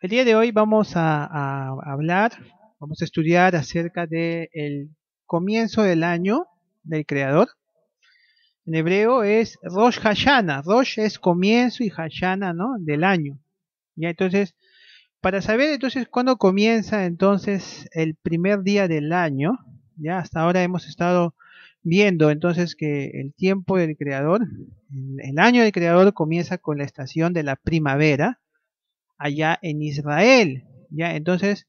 El día de hoy vamos a, hablar, vamos a estudiar acerca del comienzo del año del Creador. En hebreo es Rosh Hashanah, Rosh es comienzo y Hashana, ¿no? Del año. Ya entonces, para saber entonces cuándo comienza entonces el primer día del año, ya hasta ahora hemos estado viendo entonces que el tiempo del creador, el año del creador comienza con la estación de la primavera, allá en Israel. ¿ya? Entonces,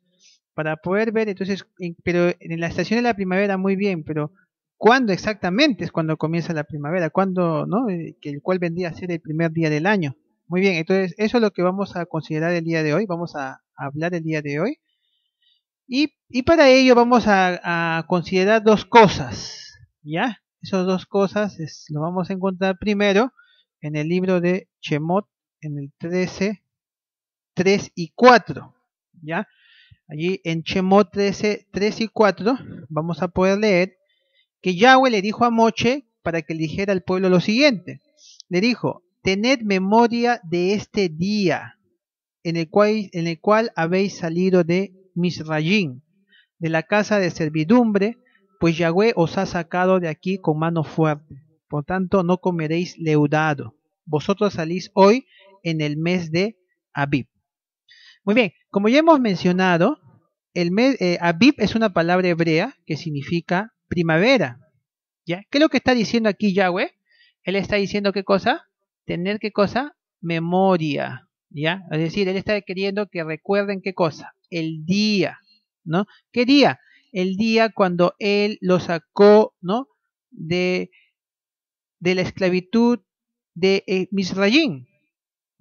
para poder ver, entonces, pero en la estación de la primavera muy bien, pero ¿cuándo exactamente es cuando comienza la primavera? ¿Cuándo, no? Eh, que el cual vendría a ser el primer día del año. Muy bien, entonces eso es lo que vamos a considerar el día de hoy, vamos a hablar el día de hoy. Y, para ello vamos a, considerar dos cosas, ¿ya? Esas dos cosas lo vamos a encontrar primero en el libro de Chemot, en el 13, 3 y 4. ¿Ya? Allí en Chemo 13, 3 y 4 vamos a poder leer que Yahweh le dijo a Moche para que le dijera al pueblo lo siguiente. Le dijo, tened memoria de este día en el cual, en el cual habéis salido de Misrayim, de la casa de servidumbre, pues Yahweh os ha sacado de aquí con mano fuerte. Por tanto, no comeréis leudado. Vosotros salís hoy en el mes de Abib. Muy bien, como ya hemos mencionado, el mes... Eh, Abib es una palabra hebrea que significa primavera. ¿ya? ¿Qué es lo que está diciendo aquí Yahweh? Él está diciendo qué cosa? Tener qué cosa? Memoria. ¿ya? Es decir, él está queriendo que recuerden qué cosa? El día. ¿no? ¿Qué día? El día cuando él lo sacó ¿no? de, de la esclavitud de eh,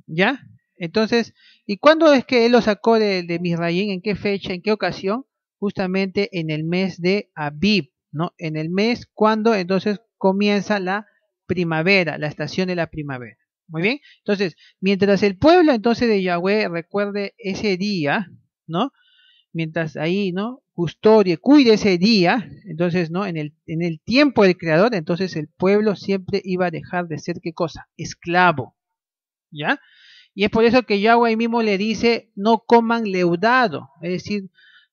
¿Ya? Entonces, ¿y cuándo es que él lo sacó de, de ¿En qué fecha? ¿En qué ocasión? Justamente en el mes de Abib, ¿no? En el mes cuando entonces comienza la primavera, la estación de la primavera. Muy bien. Entonces, mientras el pueblo entonces de Yahweh recuerde ese día, ¿no? Mientras ahí, ¿no? Custodie, cuide ese día, entonces, ¿no? En el, en el tiempo del Creador, entonces el pueblo siempre iba a dejar de ser qué cosa? Esclavo. ¿Ya? Y es por eso que Yahweh mismo le dice, no coman leudado, es decir,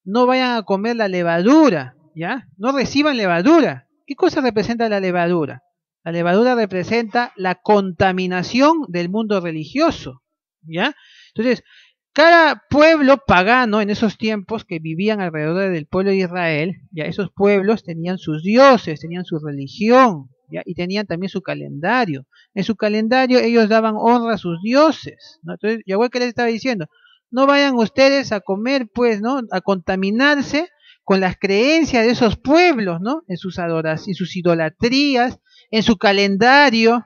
no vayan a comer la levadura, ¿ya? No reciban levadura. ¿Qué cosa representa la levadura? La levadura representa la contaminación del mundo religioso, ¿ya? Entonces, cada pueblo pagano en esos tiempos que vivían alrededor del pueblo de Israel, ya esos pueblos tenían sus dioses, tenían su religión, y tenían también su calendario. En su calendario ellos daban honra a sus dioses. ¿no? Entonces Yahweh que les estaba diciendo, no vayan ustedes a comer, pues, ¿no? A contaminarse con las creencias de esos pueblos, ¿no? En sus adoras, y sus idolatrías, en su calendario.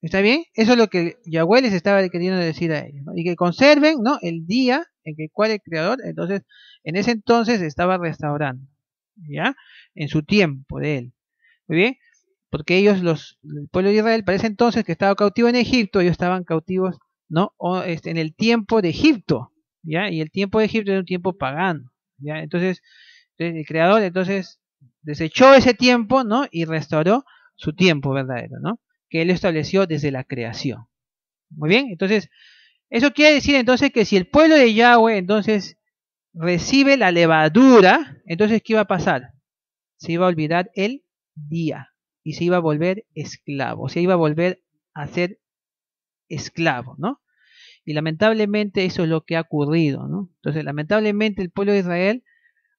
¿Está bien? Eso es lo que Yahweh les estaba queriendo decir a ellos. Y que conserven, ¿no? El día en que cual el Creador, entonces, en ese entonces estaba restaurando, ¿ya? En su tiempo de él. Muy bien porque ellos, los, el pueblo de Israel, parece entonces que estaba cautivo en Egipto, ellos estaban cautivos ¿no? Este, en el tiempo de Egipto, ¿ya? Y el tiempo de Egipto era un tiempo pagano, ¿ya? Entonces, el creador entonces desechó ese tiempo, ¿no? Y restauró su tiempo verdadero, ¿no? Que él estableció desde la creación. Muy bien, entonces, eso quiere decir entonces que si el pueblo de Yahweh entonces recibe la levadura, entonces ¿qué iba a pasar? Se iba a olvidar el día y se iba a volver esclavo, se iba a volver a ser esclavo, ¿no? Y lamentablemente eso es lo que ha ocurrido, ¿no? Entonces, lamentablemente el pueblo de Israel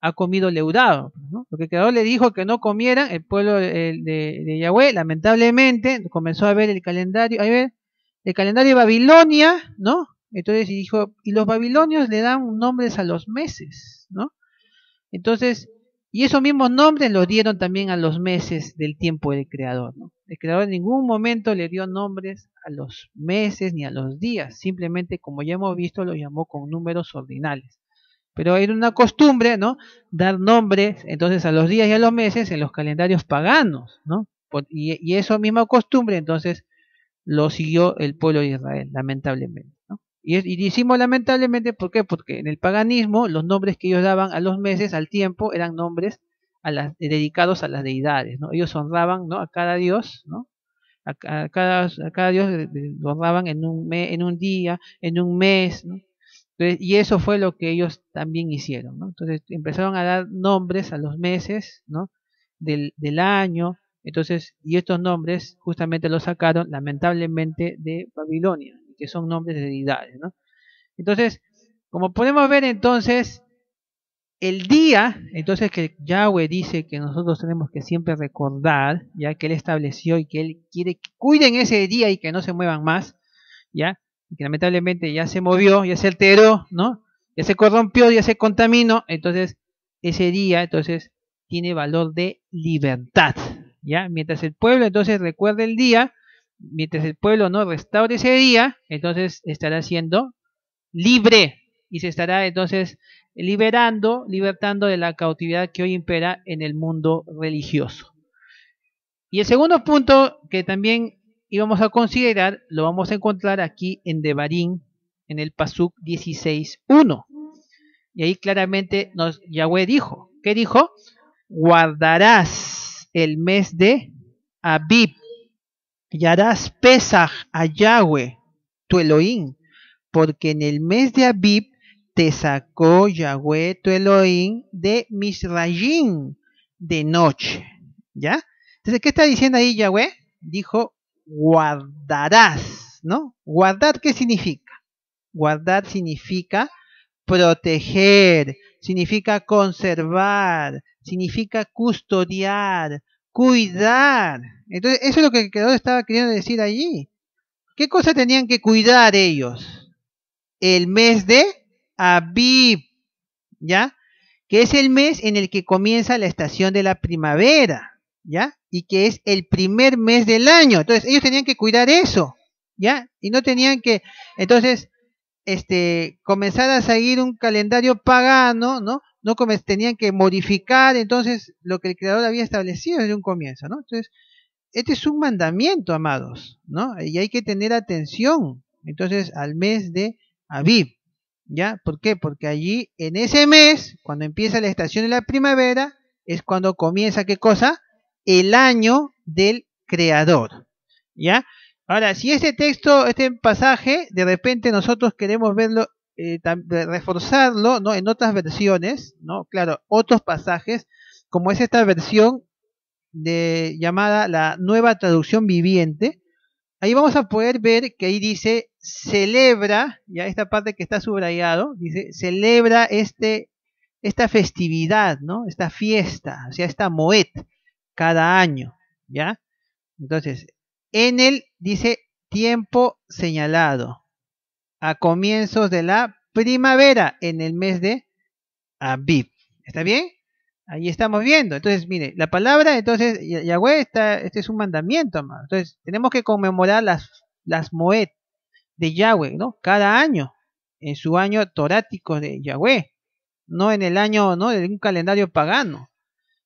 ha comido leudado, ¿no? Lo que le dijo que no comieran, el pueblo de, Yahweh, lamentablemente, comenzó a ver el calendario, a ver, el calendario de Babilonia, ¿no? Entonces dijo, y los babilonios le dan nombres a los meses, ¿no? Entonces, y esos mismos nombres los dieron también a los meses del tiempo del Creador. El Creador en ningún momento le dio nombres a los meses ni a los días, simplemente como ya hemos visto los llamó con números ordinales. Pero era una costumbre, ¿no? Dar nombres entonces a los días y a los meses en los calendarios paganos, ¿no? y, y esa misma costumbre entonces lo siguió el pueblo de Israel, lamentablemente. Y, lo lamentablemente, ¿por qué? Porque en el paganismo los nombres que ellos daban a los meses, al tiempo, eran nombres a las, eh, dedicados a las deidades, ¿no? Ellos honraban, ¿no? A cada dios, ¿no? A, cada, dios eh, eh, lo honraban en un, en un día, en un mes, y eso fue lo que ellos también hicieron, Entonces empezaron a dar nombres a los meses, Del, del año, entonces, y estos nombres justamente los sacaron lamentablemente de Babilonia, que son nombres de deidades. ¿no? Entonces, como podemos ver entonces, el día, entonces que Yahweh dice que nosotros tenemos que siempre recordar, ya que Él estableció y que Él quiere que cuiden ese día y que no se muevan más, ya, que lamentablemente ya se movió, ya se alteró, ¿no? Ya se corrompió, ya se contaminó, entonces ese día, entonces, tiene valor de libertad, ¿ya? Mientras el pueblo entonces recuerda el día, mientras el pueblo no restaure ese día, entonces estará siendo libre y se estará entonces liberando, libertando de la cautividad que hoy impera en el mundo religioso. Y el segundo punto que también íbamos a considerar lo vamos a encontrar aquí en Devarim, en el Pasuk 16.1. Y ahí claramente nos, Yahweh dijo, ¿qué dijo? Guardarás el mes de Abib y harás pesaj a Yahweh, tu Elohim, porque en el mes de Abib te sacó Yahweh, tu Elohim, de Misrayim de noche. ¿Ya? Entonces, ¿qué está diciendo ahí Yahweh? Dijo, guardarás, ¿no? Guardar, ¿qué significa? Guardar significa proteger, significa conservar, significa custodiar, cuidar. Entonces, eso es lo que Creador estaba queriendo decir allí. ¿Qué cosa tenían que cuidar ellos? El mes de Aviv, ¿ya? Que es el mes en el que comienza la estación de la primavera, ¿ya? Y que es el primer mes del año. Entonces, ellos tenían que cuidar eso, ¿ya? Y no tenían que, entonces, este, comenzar a seguir un calendario pagano, ¿no? no tenían que modificar entonces lo que el creador había establecido desde un comienzo, ¿no? Entonces, este es un mandamiento, amados, ¿no? Y hay que tener atención, entonces, al mes de Aviv, ¿ya? ¿Por qué? Porque allí, en ese mes, cuando empieza la estación de la primavera, es cuando comienza, ¿qué cosa? El año del creador, ¿ya? Ahora, si este texto, este pasaje, de repente nosotros queremos verlo eh, reforzarlo ¿no? en otras versiones, ¿no? Claro, otros pasajes, como es esta versión de, llamada la nueva traducción viviente. Ahí vamos a poder ver que ahí dice celebra, ya esta parte que está subrayado, dice celebra este, esta festividad, ¿no? Esta fiesta, o sea, esta moed cada año, ¿ya? Entonces, en él dice tiempo señalado, a comienzos de la primavera, en el mes de Abib. ¿Está bien? Ahí estamos viendo. Entonces, mire, la palabra, entonces, Yahweh, está, este es un mandamiento, amado. Entonces, tenemos que conmemorar las, las Moed de Yahweh, ¿no? Cada año, en su año torático de Yahweh, no en el año, ¿no? De un calendario pagano.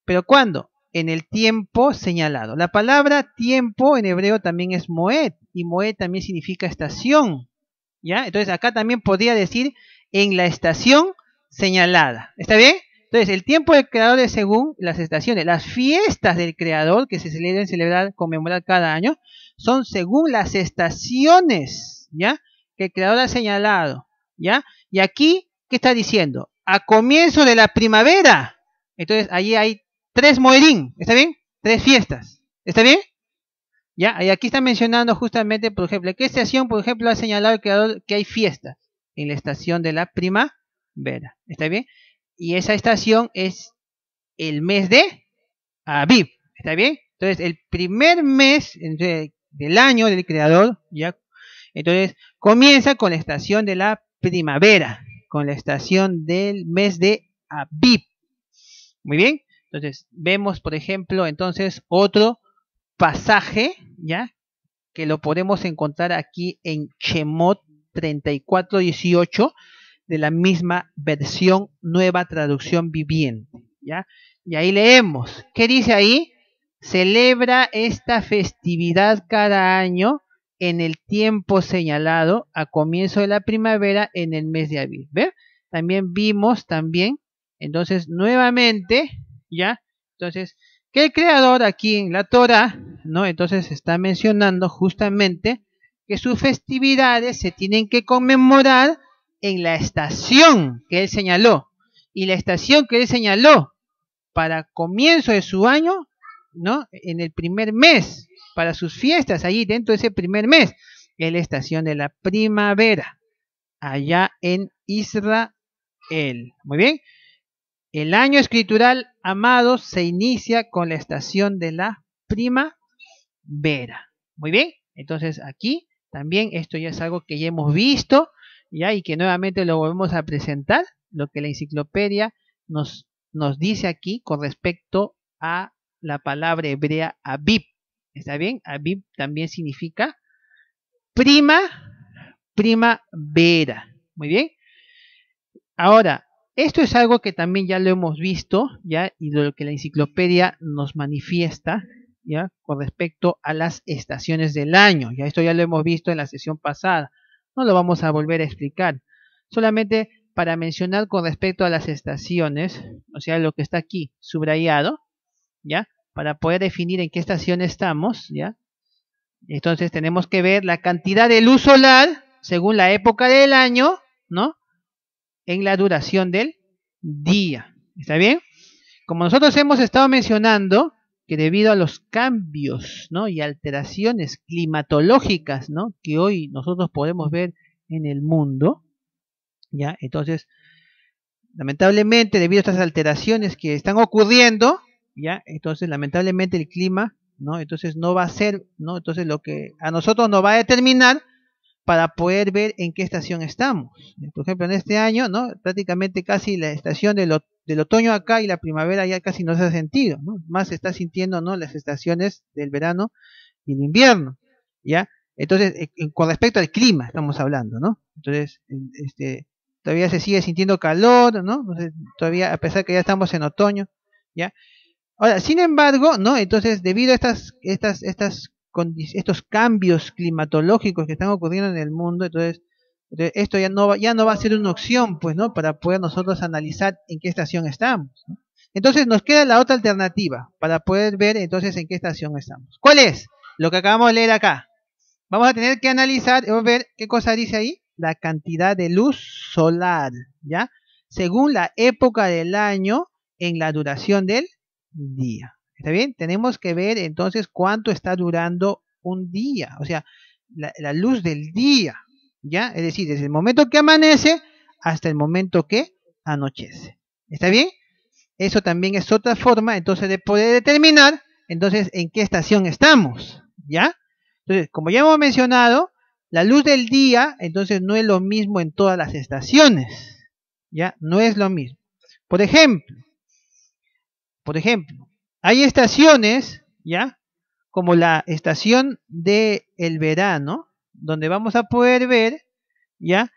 Pero ¿cuándo? En el tiempo señalado. La palabra tiempo en hebreo también es Moed, y Moed también significa estación. ¿ya? Entonces acá también podría decir en la estación señalada, ¿está bien? Entonces el tiempo del creador es según las estaciones. Las fiestas del creador que se celebran, celebrar, conmemorar cada año, son según las estaciones, ¿ya? Que el creador ha señalado, ¿ya? Y aquí, ¿qué está diciendo? A comienzo de la primavera. Entonces allí hay tres moerín, ¿está bien? Tres fiestas, ¿está bien? Ya, y aquí está mencionando justamente, por ejemplo, ¿qué estación, por ejemplo, ha señalado el creador que hay fiesta? En la estación de la primavera. ¿Está bien? Y esa estación es el mes de Aviv. ¿Está bien? Entonces, el primer mes del año del creador, ya. Entonces, comienza con la estación de la primavera, con la estación del mes de Aviv. Muy bien. Entonces, vemos, por ejemplo, entonces, otro pasaje, ¿ya? Que lo podemos encontrar aquí en Chemot 3418 de la misma versión nueva traducción viviente, ¿ya? Y ahí leemos, ¿qué dice ahí? Celebra esta festividad cada año en el tiempo señalado a comienzo de la primavera en el mes de abril. ¿Ve? También vimos también, entonces nuevamente, ¿ya? Entonces, que el creador aquí en la Torah, ¿no? Entonces está mencionando justamente que sus festividades se tienen que conmemorar en la estación que él señaló. Y la estación que él señaló para comienzo de su año, ¿no? En el primer mes, para sus fiestas, allí dentro de ese primer mes, es la estación de la primavera, allá en Israel. Muy bien. El año escritural, amado se inicia con la estación de la primavera. Muy bien, entonces aquí también esto ya es algo que ya hemos visto ¿ya? y que nuevamente lo volvemos a presentar, lo que la enciclopedia nos, dice aquí con respecto a la palabra hebrea Abib. ¿Está bien? Habib también significa prima, primavera. Muy bien. Ahora, esto es algo que también ya lo hemos visto, ya, y lo que la enciclopedia nos manifiesta, ya, con respecto a las estaciones del año. Ya esto ya lo hemos visto en la sesión pasada. No lo vamos a volver a explicar. Solamente para mencionar con respecto a las estaciones, o sea, lo que está aquí subrayado, ya, para poder definir en qué estación estamos, ya. Entonces tenemos que ver la cantidad de luz solar según la época del año, ¿no? en la duración del día. ¿Está bien? Como nosotros hemos estado mencionando que debido a los cambios y alteraciones climatológicas que hoy nosotros podemos ver en el mundo, ¿ya? Entonces, lamentablemente, debido a estas alteraciones que están ocurriendo, ¿ya? Entonces, lamentablemente el clima, ¿no? Entonces no va a ser, ¿no? Entonces lo que a nosotros nos va a determinar para poder ver en qué estación estamos. Por ejemplo, en este año, ¿no? Prácticamente casi la estación del, otoño acá y la primavera ya casi no se ha sentido, Más se está sintiendo, ¿no? Las estaciones del verano y el invierno, ¿ya? Entonces, eh, con respecto al clima estamos hablando, ¿no? Entonces, este, todavía se sigue sintiendo calor, ¿no? todavía, a pesar que ya estamos en otoño, ¿ya? Ahora, sin embargo, ¿no? Entonces, debido a estas, estas, estas estos cambios climatológicos que están ocurriendo en el mundo, entonces, esto ya no, va, ya no va a ser una opción, pues, ¿no? Para poder nosotros analizar en qué estación estamos. Entonces nos queda la otra alternativa para poder ver entonces en qué estación estamos. ¿Cuál es? Lo que acabamos de leer acá. Vamos a tener que analizar, vamos a ver qué cosa dice ahí, la cantidad de luz solar, ¿ya? Según la época del año en la duración del día. ¿Está bien? Tenemos que ver entonces cuánto está durando un día, o sea, la, luz del día, ¿ya? Es decir, desde el momento que amanece hasta el momento que anochece. ¿Está bien? Eso también es otra forma entonces de poder determinar entonces en qué estación estamos, ¿ya? Entonces, como ya hemos mencionado, la luz del día entonces no es lo mismo en todas las estaciones, ¿ya? No es lo mismo. Por ejemplo, por ejemplo, hay estaciones, ¿ya? Como la estación del verano, donde vamos a poder ver, ¿ya?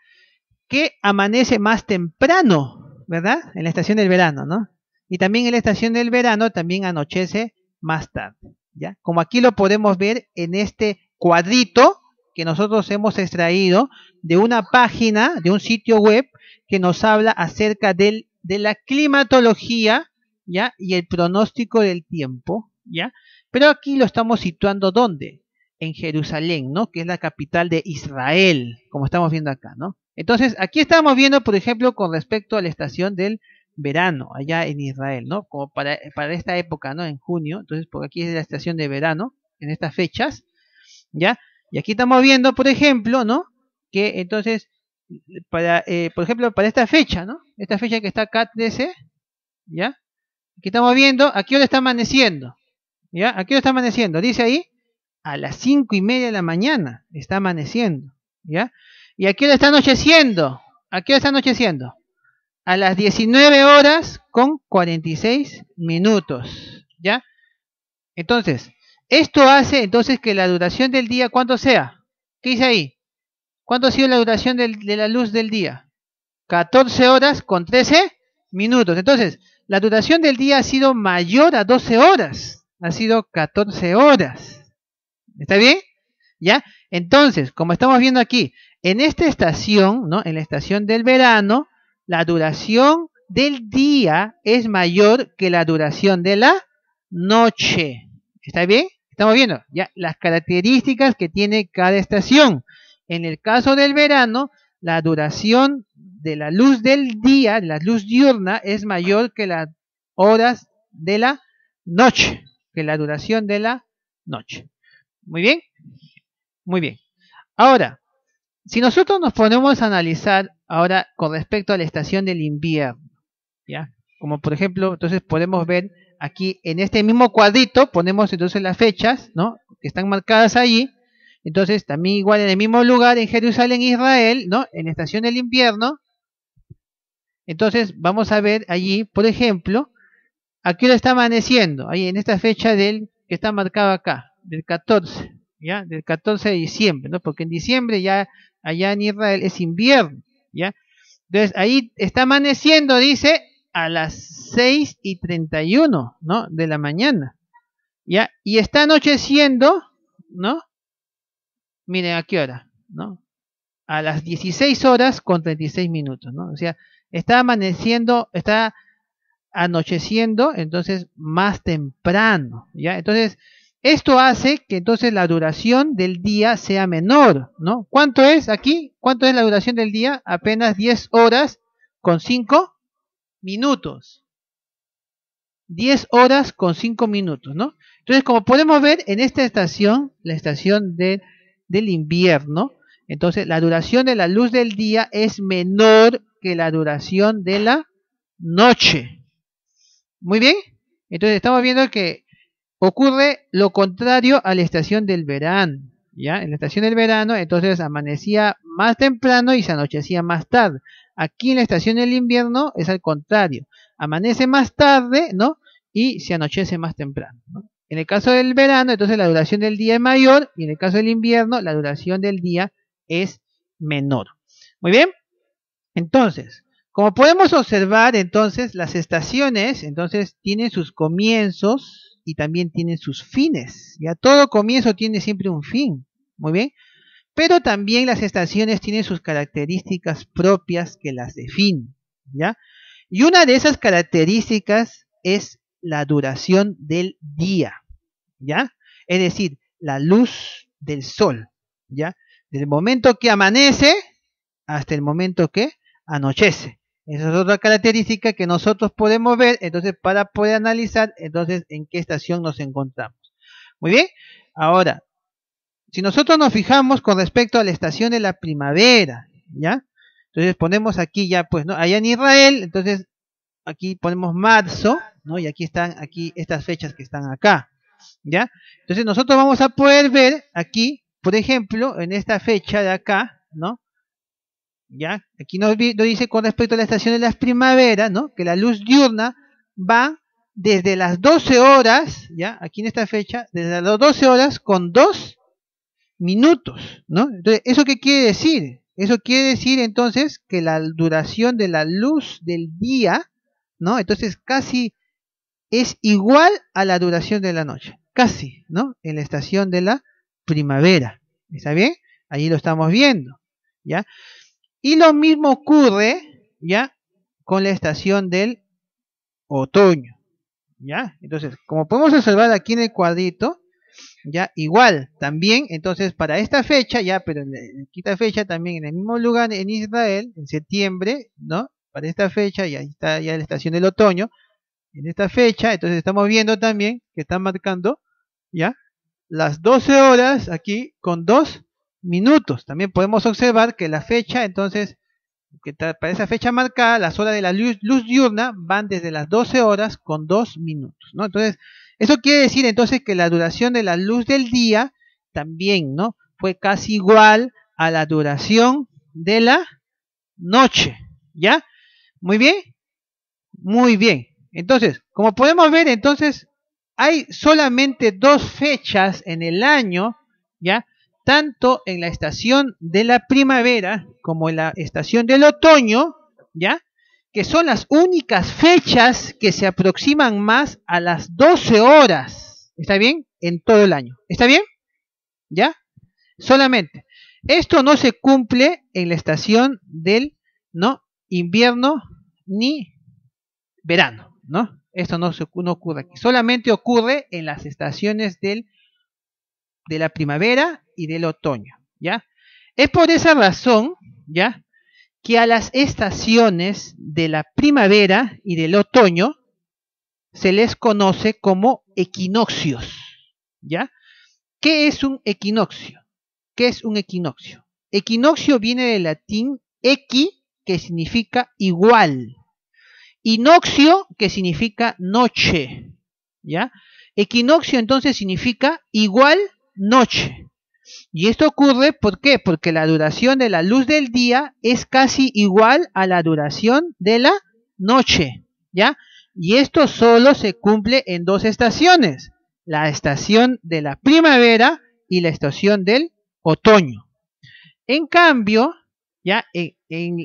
Que amanece más temprano, ¿verdad? En la estación del verano, ¿no? Y también en la estación del verano también anochece más tarde, ¿ya? Como aquí lo podemos ver en este cuadrito que nosotros hemos extraído de una página, de un sitio web que nos habla acerca de la climatología ¿ya? Y el pronóstico del tiempo, ¿ya? Pero aquí lo estamos situando ¿dónde? En Jerusalén, ¿no? Que es la capital de Israel, como estamos viendo acá, ¿no? Entonces, aquí estamos viendo, por ejemplo, con respecto a la estación del verano, allá en Israel, ¿no? Como para, para esta época, ¿no? En junio, entonces, por aquí es la estación de verano, en estas fechas, ¿ya? Y aquí estamos viendo, por ejemplo, ¿no? Que entonces, para, eh, por ejemplo, para esta fecha, ¿no? Esta fecha que está acá 13, ¿ya? Aquí estamos viendo, aquí ahora está amaneciendo. ¿Ya? Aquí está amaneciendo. Dice ahí, a las cinco y media de la mañana está amaneciendo. ¿Ya? Y aquí hora está anocheciendo. Aquí está anocheciendo. A las 19 horas con 46 minutos. ¿Ya? Entonces, esto hace entonces que la duración del día, ¿cuánto sea? ¿Qué dice ahí? ¿Cuánto ha sido la duración de la luz del día? 14 horas con 13 minutos. Entonces, la duración del día ha sido mayor a 12 horas. Ha sido 14 horas. ¿Está bien? ¿Ya? Entonces, como estamos viendo aquí, en esta estación, ¿no? En la estación del verano, la duración del día es mayor que la duración de la noche. ¿Está bien? Estamos viendo ya las características que tiene cada estación. En el caso del verano, la duración de la luz del día, la luz diurna, es mayor que las horas de la noche, que la duración de la noche. Muy bien, muy bien. Ahora, si nosotros nos ponemos a analizar ahora con respecto a la estación del invierno, ¿ya? Como por ejemplo, entonces podemos ver aquí en este mismo cuadrito, ponemos entonces las fechas, ¿no? Que están marcadas allí. Entonces, también igual en el mismo lugar, en Jerusalén, Israel, ¿no? En estación del invierno, entonces vamos a ver allí, por ejemplo, aquí lo está amaneciendo, ahí en esta fecha del que está marcado acá, del 14, ¿ya? Del 14 de diciembre, ¿no? Porque en diciembre ya allá en Israel es invierno, ¿ya? Entonces ahí está amaneciendo, dice, a las 6 y 31, ¿no? De la mañana, ¿ya? Y está anocheciendo, ¿no? Miren a qué hora, ¿no? A las 16 horas con 36 minutos, ¿no? O sea, Está amaneciendo, está anocheciendo, entonces más temprano, ¿ya? Entonces, esto hace que entonces la duración del día sea menor, ¿no? ¿Cuánto es aquí? ¿Cuánto es la duración del día? Apenas 10 horas con 5 minutos. 10 horas con 5 minutos, ¿no? Entonces, como podemos ver en esta estación, la estación del invierno, entonces la duración de la luz del día es menor que la duración de la noche. Muy bien, entonces estamos viendo que ocurre lo contrario a la estación del verano. ¿Ya? En la estación del verano, entonces amanecía más temprano y se anochecía más tarde. Aquí en la estación del invierno es al contrario. Amanece más tarde, ¿no? Y se anochece más temprano. En el caso del verano, entonces la duración del día es mayor y en el caso del invierno, la duración del día es menor. Muy bien. Entonces, como podemos observar, entonces las estaciones, entonces tienen sus comienzos y también tienen sus fines. Ya todo comienzo tiene siempre un fin. Muy bien. Pero también las estaciones tienen sus características propias que las definen. ¿Ya? Y una de esas características es la duración del día. ¿Ya? Es decir, la luz del sol. ¿Ya? Del momento que amanece hasta el momento que anochece. Esa es otra característica que nosotros podemos ver, entonces, para poder analizar, entonces, en qué estación nos encontramos. Muy bien, ahora, si nosotros nos fijamos con respecto a la estación de la primavera, ¿ya? Entonces ponemos aquí ya, pues, ¿no? Allá en Israel, entonces, aquí ponemos marzo, ¿no? Y aquí están, aquí, estas fechas que están acá, ¿ya? Entonces nosotros vamos a poder ver aquí, por ejemplo, en esta fecha de acá, ¿no? ¿ya? Aquí nos, dice con respecto a la estación de las primaveras, ¿no? Que la luz diurna va desde las 12 horas, ¿ya? Aquí en esta fecha, desde las 12 horas con 2 minutos, ¿no? Entonces, ¿eso qué quiere decir? Eso quiere decir entonces que la duración de la luz del día, ¿no? Entonces casi es igual a la duración de la noche, casi, ¿no? En la estación de la primavera, ¿está bien? Allí lo estamos viendo, ¿ya? Y lo mismo ocurre, ¿ya? Con la estación del otoño, ¿ya? Entonces, como podemos observar aquí en el cuadrito, ¿ya? Igual, también, entonces, para esta fecha, ¿ya? Pero en esta fecha también en el mismo lugar, en Israel, en septiembre, ¿no? Para esta fecha, ya está ya la estación del otoño, en esta fecha, entonces estamos viendo también que están marcando, ¿ya? Las 12 horas aquí con dos minutos. También podemos observar que la fecha, entonces, que para esa fecha marcada, las horas de la luz, luz, diurna van desde las 12 horas con 2 minutos, ¿no? Entonces, eso quiere decir entonces que la duración de la luz del día también, ¿no? Fue casi igual a la duración de la noche, ¿ya? Muy bien, muy bien. Entonces, como podemos ver, entonces hay solamente dos fechas en el año, ¿ya? tanto en la estación de la primavera como en la estación del otoño, ¿ya? Que son las únicas fechas que se aproximan más a las 12 horas, ¿está bien? En todo el año, ¿está bien? ¿Ya? Solamente. Esto no se cumple en la estación del ¿no? invierno ni verano, ¿no? Esto no, se, ocurre aquí. Solamente ocurre en las estaciones del, de la primavera y del otoño, ¿ya? Es por esa razón, ¿ya? Que a las estaciones de la primavera y del otoño se les conoce como equinoccios, ¿ya? ¿Qué es un equinoccio? ¿Qué es un equinoccio? Equinoccio viene del latín equi, que significa igual, Inoxio, que significa noche. ¿Ya? Equinoccio entonces significa igual noche. Y esto ocurre, ¿por qué? Porque la duración de la luz del día es casi igual a la duración de la noche, ¿ya? Y esto solo se cumple en dos estaciones, la estación de la primavera y la estación del otoño. En cambio, ya en,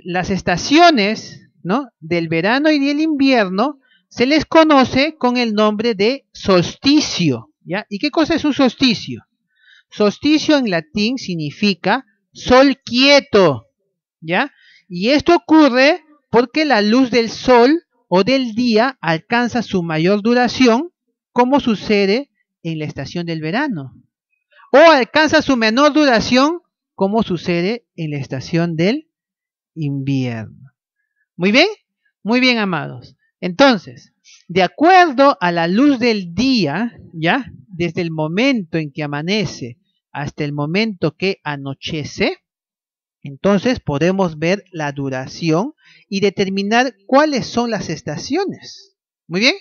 las estaciones ¿no? del verano y del invierno se les conoce con el nombre de solsticio. ¿ya? ¿Y qué cosa es un solsticio? Sosticio en latín significa sol quieto, ¿ya? Y esto ocurre porque la luz del sol o del día alcanza su mayor duración, como sucede en la estación del verano, o alcanza su menor duración, como sucede en la estación del invierno. Muy bien, muy bien, amados. Entonces, de acuerdo a la luz del día, ya, desde el momento en que amanece hasta el momento que anochece, entonces podemos ver la duración y determinar cuáles son las estaciones. Muy bien.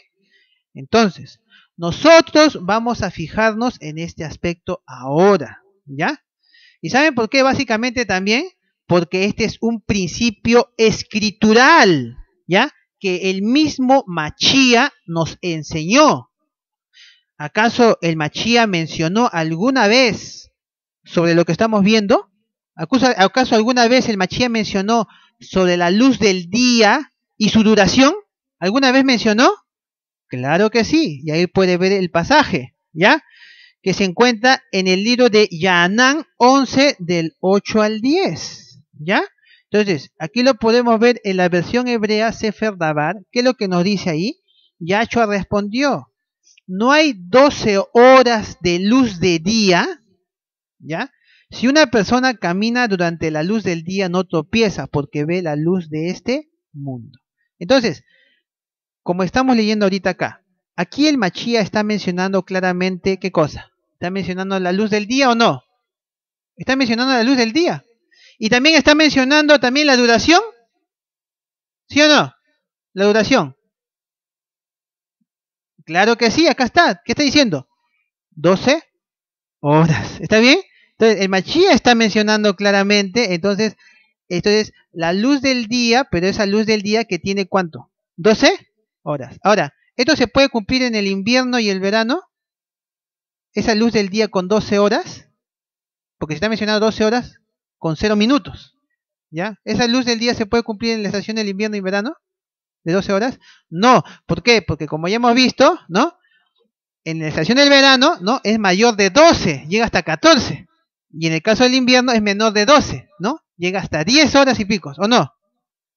Entonces, nosotros vamos a fijarnos en este aspecto ahora. ¿Ya? ¿Y saben por qué? Básicamente también porque este es un principio escritural, ¿ya? Que el mismo Machía nos enseñó. ¿Acaso el Machía mencionó alguna vez sobre lo que estamos viendo? ¿Acaso alguna vez el Machía mencionó sobre la luz del día y su duración? ¿Alguna vez mencionó? Claro que sí, y ahí puede ver el pasaje, ¿ya? Que se encuentra en el libro de Yanán 11 del 8 al 10, ¿ya? Entonces, aquí lo podemos ver en la versión hebrea Sefer Dabar, ¿qué es lo que nos dice ahí? Yahshua respondió, no hay 12 horas de luz de día ¿ya? Si una persona camina durante la luz del día no tropieza porque ve la luz de este mundo. Entonces, como estamos leyendo ahorita acá, aquí el Machía está mencionando claramente qué cosa. ¿Está mencionando la luz del día o no? Está mencionando la luz del día. Y también está mencionando también la duración. ¿Sí o no? La duración. Claro que sí, acá está. ¿Qué está diciendo? 12 horas. ¿Está bien? Entonces, el machía está mencionando claramente, entonces, esto es la luz del día, pero esa luz del día que tiene cuánto? 12 horas. Ahora, ¿esto se puede cumplir en el invierno y el verano? Esa luz del día con 12 horas, porque se está mencionando 12 horas con 0 minutos. ¿Ya? ¿Esa luz del día se puede cumplir en la estación del invierno y verano? ¿De 12 horas? No. ¿Por qué? Porque como ya hemos visto, ¿no? En la estación del verano, ¿no? Es mayor de 12, llega hasta 14. Y en el caso del invierno es menor de 12, ¿no? Llega hasta 10 horas y picos, ¿o no?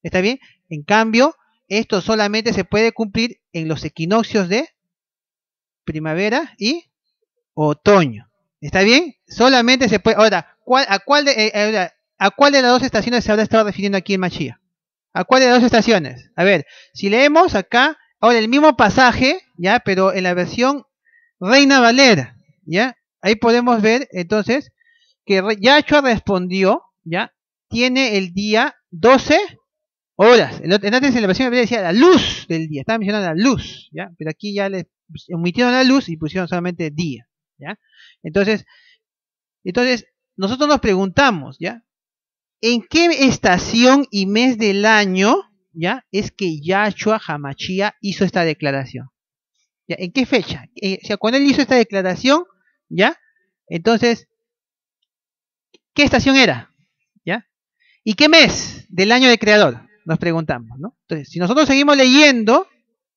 ¿Está bien? En cambio, esto solamente se puede cumplir en los equinoccios de primavera y otoño. ¿Está bien? Solamente se puede... Ahora, eh, a, cuál de, las dos estaciones se habrá estado definiendo aquí en Machía? ¿A cuál de las dos estaciones? A ver, si leemos acá, ahora el mismo pasaje, ¿ya? Pero en la versión Reina Valera, ¿ya? Ahí podemos ver, entonces, que Yahshua respondió, ¿ya? Tiene el día 12 horas. En antes la versión decía la luz del día, estaba mencionando la luz, ¿ya? Pero aquí ya le omitieron la luz y pusieron solamente día, ¿ya? Entonces, entonces nosotros nos preguntamos, ¿ya? ¿En qué estación y mes del año, ¿ya? Es que Yahshua Hamachia hizo esta declaración. ¿Ya? ¿En qué fecha? Eh, o sea, cuando él hizo esta declaración, ¿ya? Entonces, qué estación era, ¿ya? ¿Y qué mes del año del creador? Nos preguntamos, Entonces, si nosotros seguimos leyendo,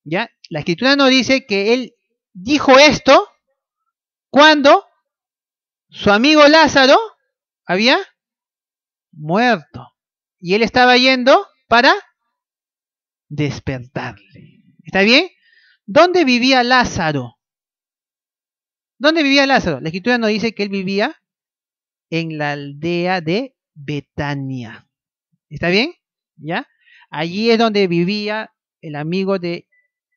¿ya? La escritura nos dice que él dijo esto cuando su amigo Lázaro había muerto y él estaba yendo para despertarle. ¿Está bien? ¿Dónde vivía Lázaro? ¿Dónde vivía Lázaro? La escritura nos dice que él vivía en la aldea de Betania. ¿Está bien? ¿Ya? Allí es donde vivía el amigo de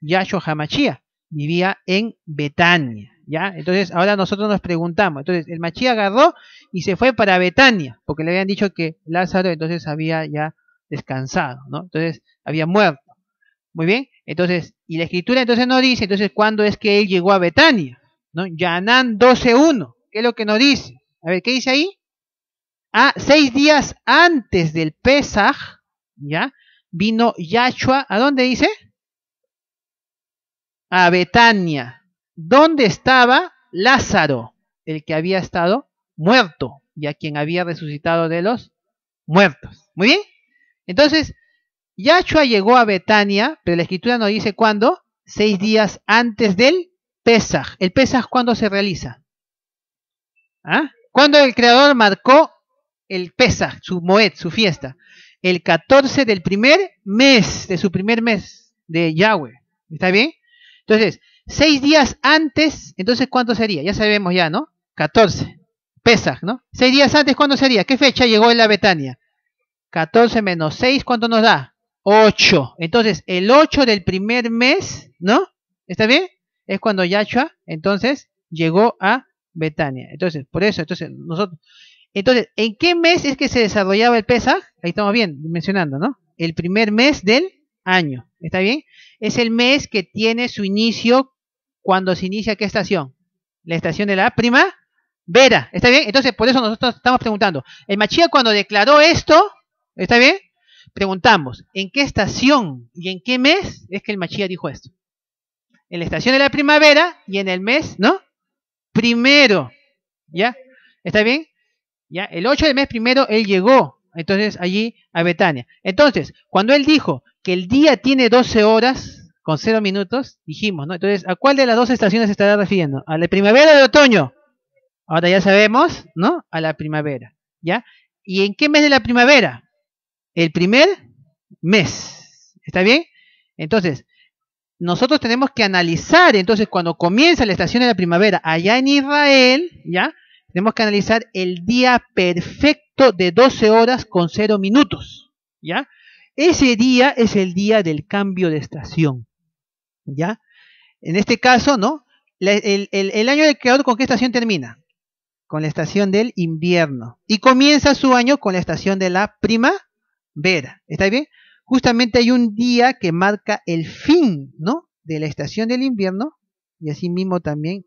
Yahshua Hamachía. Vivía en Betania. ¿Ya? Entonces, ahora nosotros nos preguntamos. Entonces, el Machía agarró y se fue para Betania, porque le habían dicho que Lázaro entonces había ya descansado, ¿no? Entonces, había muerto. Muy bien. Entonces, y la escritura entonces nos dice, entonces, ¿cuándo es que él llegó a Betania? ¿No? Yanán 12.1. ¿Qué es lo que nos dice? A ver, ¿qué dice ahí? Ah, seis días antes del Pesaj, ¿ya? Vino Yahshua, ¿a dónde dice? A Betania, ¿Dónde estaba Lázaro, el que había estado muerto y a quien había resucitado de los muertos. Muy bien. Entonces, Yahshua llegó a Betania, pero la escritura nos dice cuándo. Seis días antes del Pesaj. ¿El Pesaj cuándo se realiza? ¿Ah? ¿Cuándo el creador marcó el Pesach, su Moed, su fiesta, el 14 del primer mes, de su primer mes de Yahweh. ¿Está bien? Entonces, seis días antes, entonces, ¿cuánto sería? Ya sabemos ya, ¿no? 14. Pesach, ¿no? Seis días antes, ¿cuándo sería? ¿Qué fecha llegó en la Betania? 14 menos 6, ¿cuánto nos da? 8. Entonces, el 8 del primer mes, ¿no? ¿Está bien? Es cuando Yahshua, entonces, llegó a Betania. Entonces, por eso, entonces, nosotros. Entonces, ¿en qué mes es que se desarrollaba el PESA? Ahí estamos bien, mencionando, ¿no? El primer mes del año, ¿está bien? Es el mes que tiene su inicio cuando se inicia qué estación? La estación de la primavera, ¿está bien? Entonces, por eso nosotros estamos preguntando, el Machía cuando declaró esto, ¿está bien? Preguntamos, ¿en qué estación y en qué mes es que el Machía dijo esto? En la estación de la primavera y en el mes, ¿no? primero. ¿Ya? ¿Está bien? ¿Ya? El 8 de mes primero él llegó, entonces allí a Betania. Entonces, cuando él dijo que el día tiene 12 horas con 0 minutos, dijimos, ¿no? Entonces, ¿a cuál de las dos estaciones se estará refiriendo? ¿A la primavera o al otoño? Ahora ya sabemos, ¿no? A la primavera, ¿ya? ¿Y en qué mes de la primavera? El primer mes, ¿está bien? Entonces, nosotros tenemos que analizar, entonces cuando comienza la estación de la primavera allá en Israel, ¿ya? Tenemos que analizar el día perfecto de 12 horas con 0 minutos, ¿ya? Ese día es el día del cambio de estación, ¿ya? En este caso, ¿no? el, el, año de creador con qué estación termina? Con la estación del invierno. Y comienza su año con la estación de la primavera, ¿está bien? justamente hay un día que marca el fin, ¿no? De la estación del invierno y así mismo también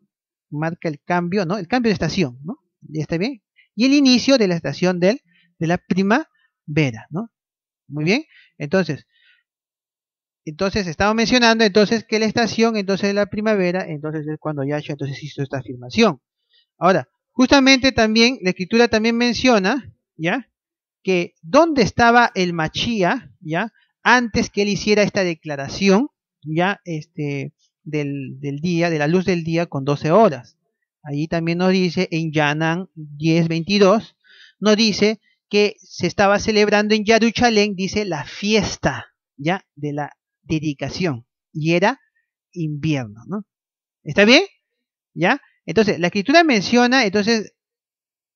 marca el cambio, ¿no? El cambio de estación, ¿no? ¿Ya está bien? Y el inicio de la estación del, de la primavera, ¿no? Muy bien. Entonces, entonces estaba mencionando entonces que la estación entonces de la primavera, entonces es cuando Yahshua entonces hizo esta afirmación. Ahora, justamente también la escritura también menciona, ¿ya? Que dónde estaba el Machía, ¿ya? Antes que él hiciera esta declaración, ya, este, del, día, de la luz del día con 12 horas. Allí también nos dice en Yanán 10.22, nos dice que se estaba celebrando en Yaruchalén, dice la fiesta, ya, de la dedicación. Y era invierno, ¿no? ¿Está bien? ¿Ya? Entonces, la escritura menciona, entonces,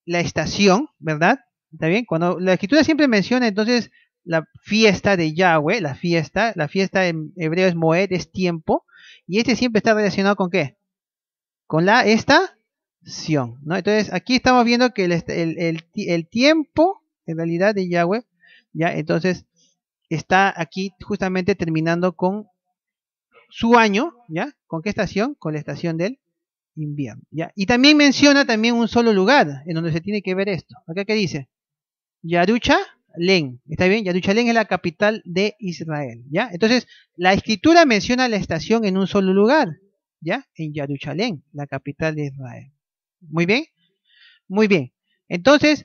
la estación, ¿verdad? ¿Está bien? Cuando la escritura siempre menciona, entonces, la fiesta de Yahweh, la fiesta, la fiesta en hebreo es Moed, es tiempo, y este siempre está relacionado con qué? Con la estación, ¿no? Entonces aquí estamos viendo que el, tiempo, en realidad, de Yahweh, ya, entonces está aquí justamente terminando con su año, ¿ya? ¿Con qué estación? Con la estación del invierno, ¿ya? Y también menciona también un solo lugar en donde se tiene que ver esto. Acá que dice, Yarucha ¿Está bien? Yaduchalén es la capital de Israel. ¿Ya? Entonces, la escritura menciona la estación en un solo lugar. ¿Ya? En Yaduchalén, la capital de Israel. Muy bien. Muy bien. Entonces,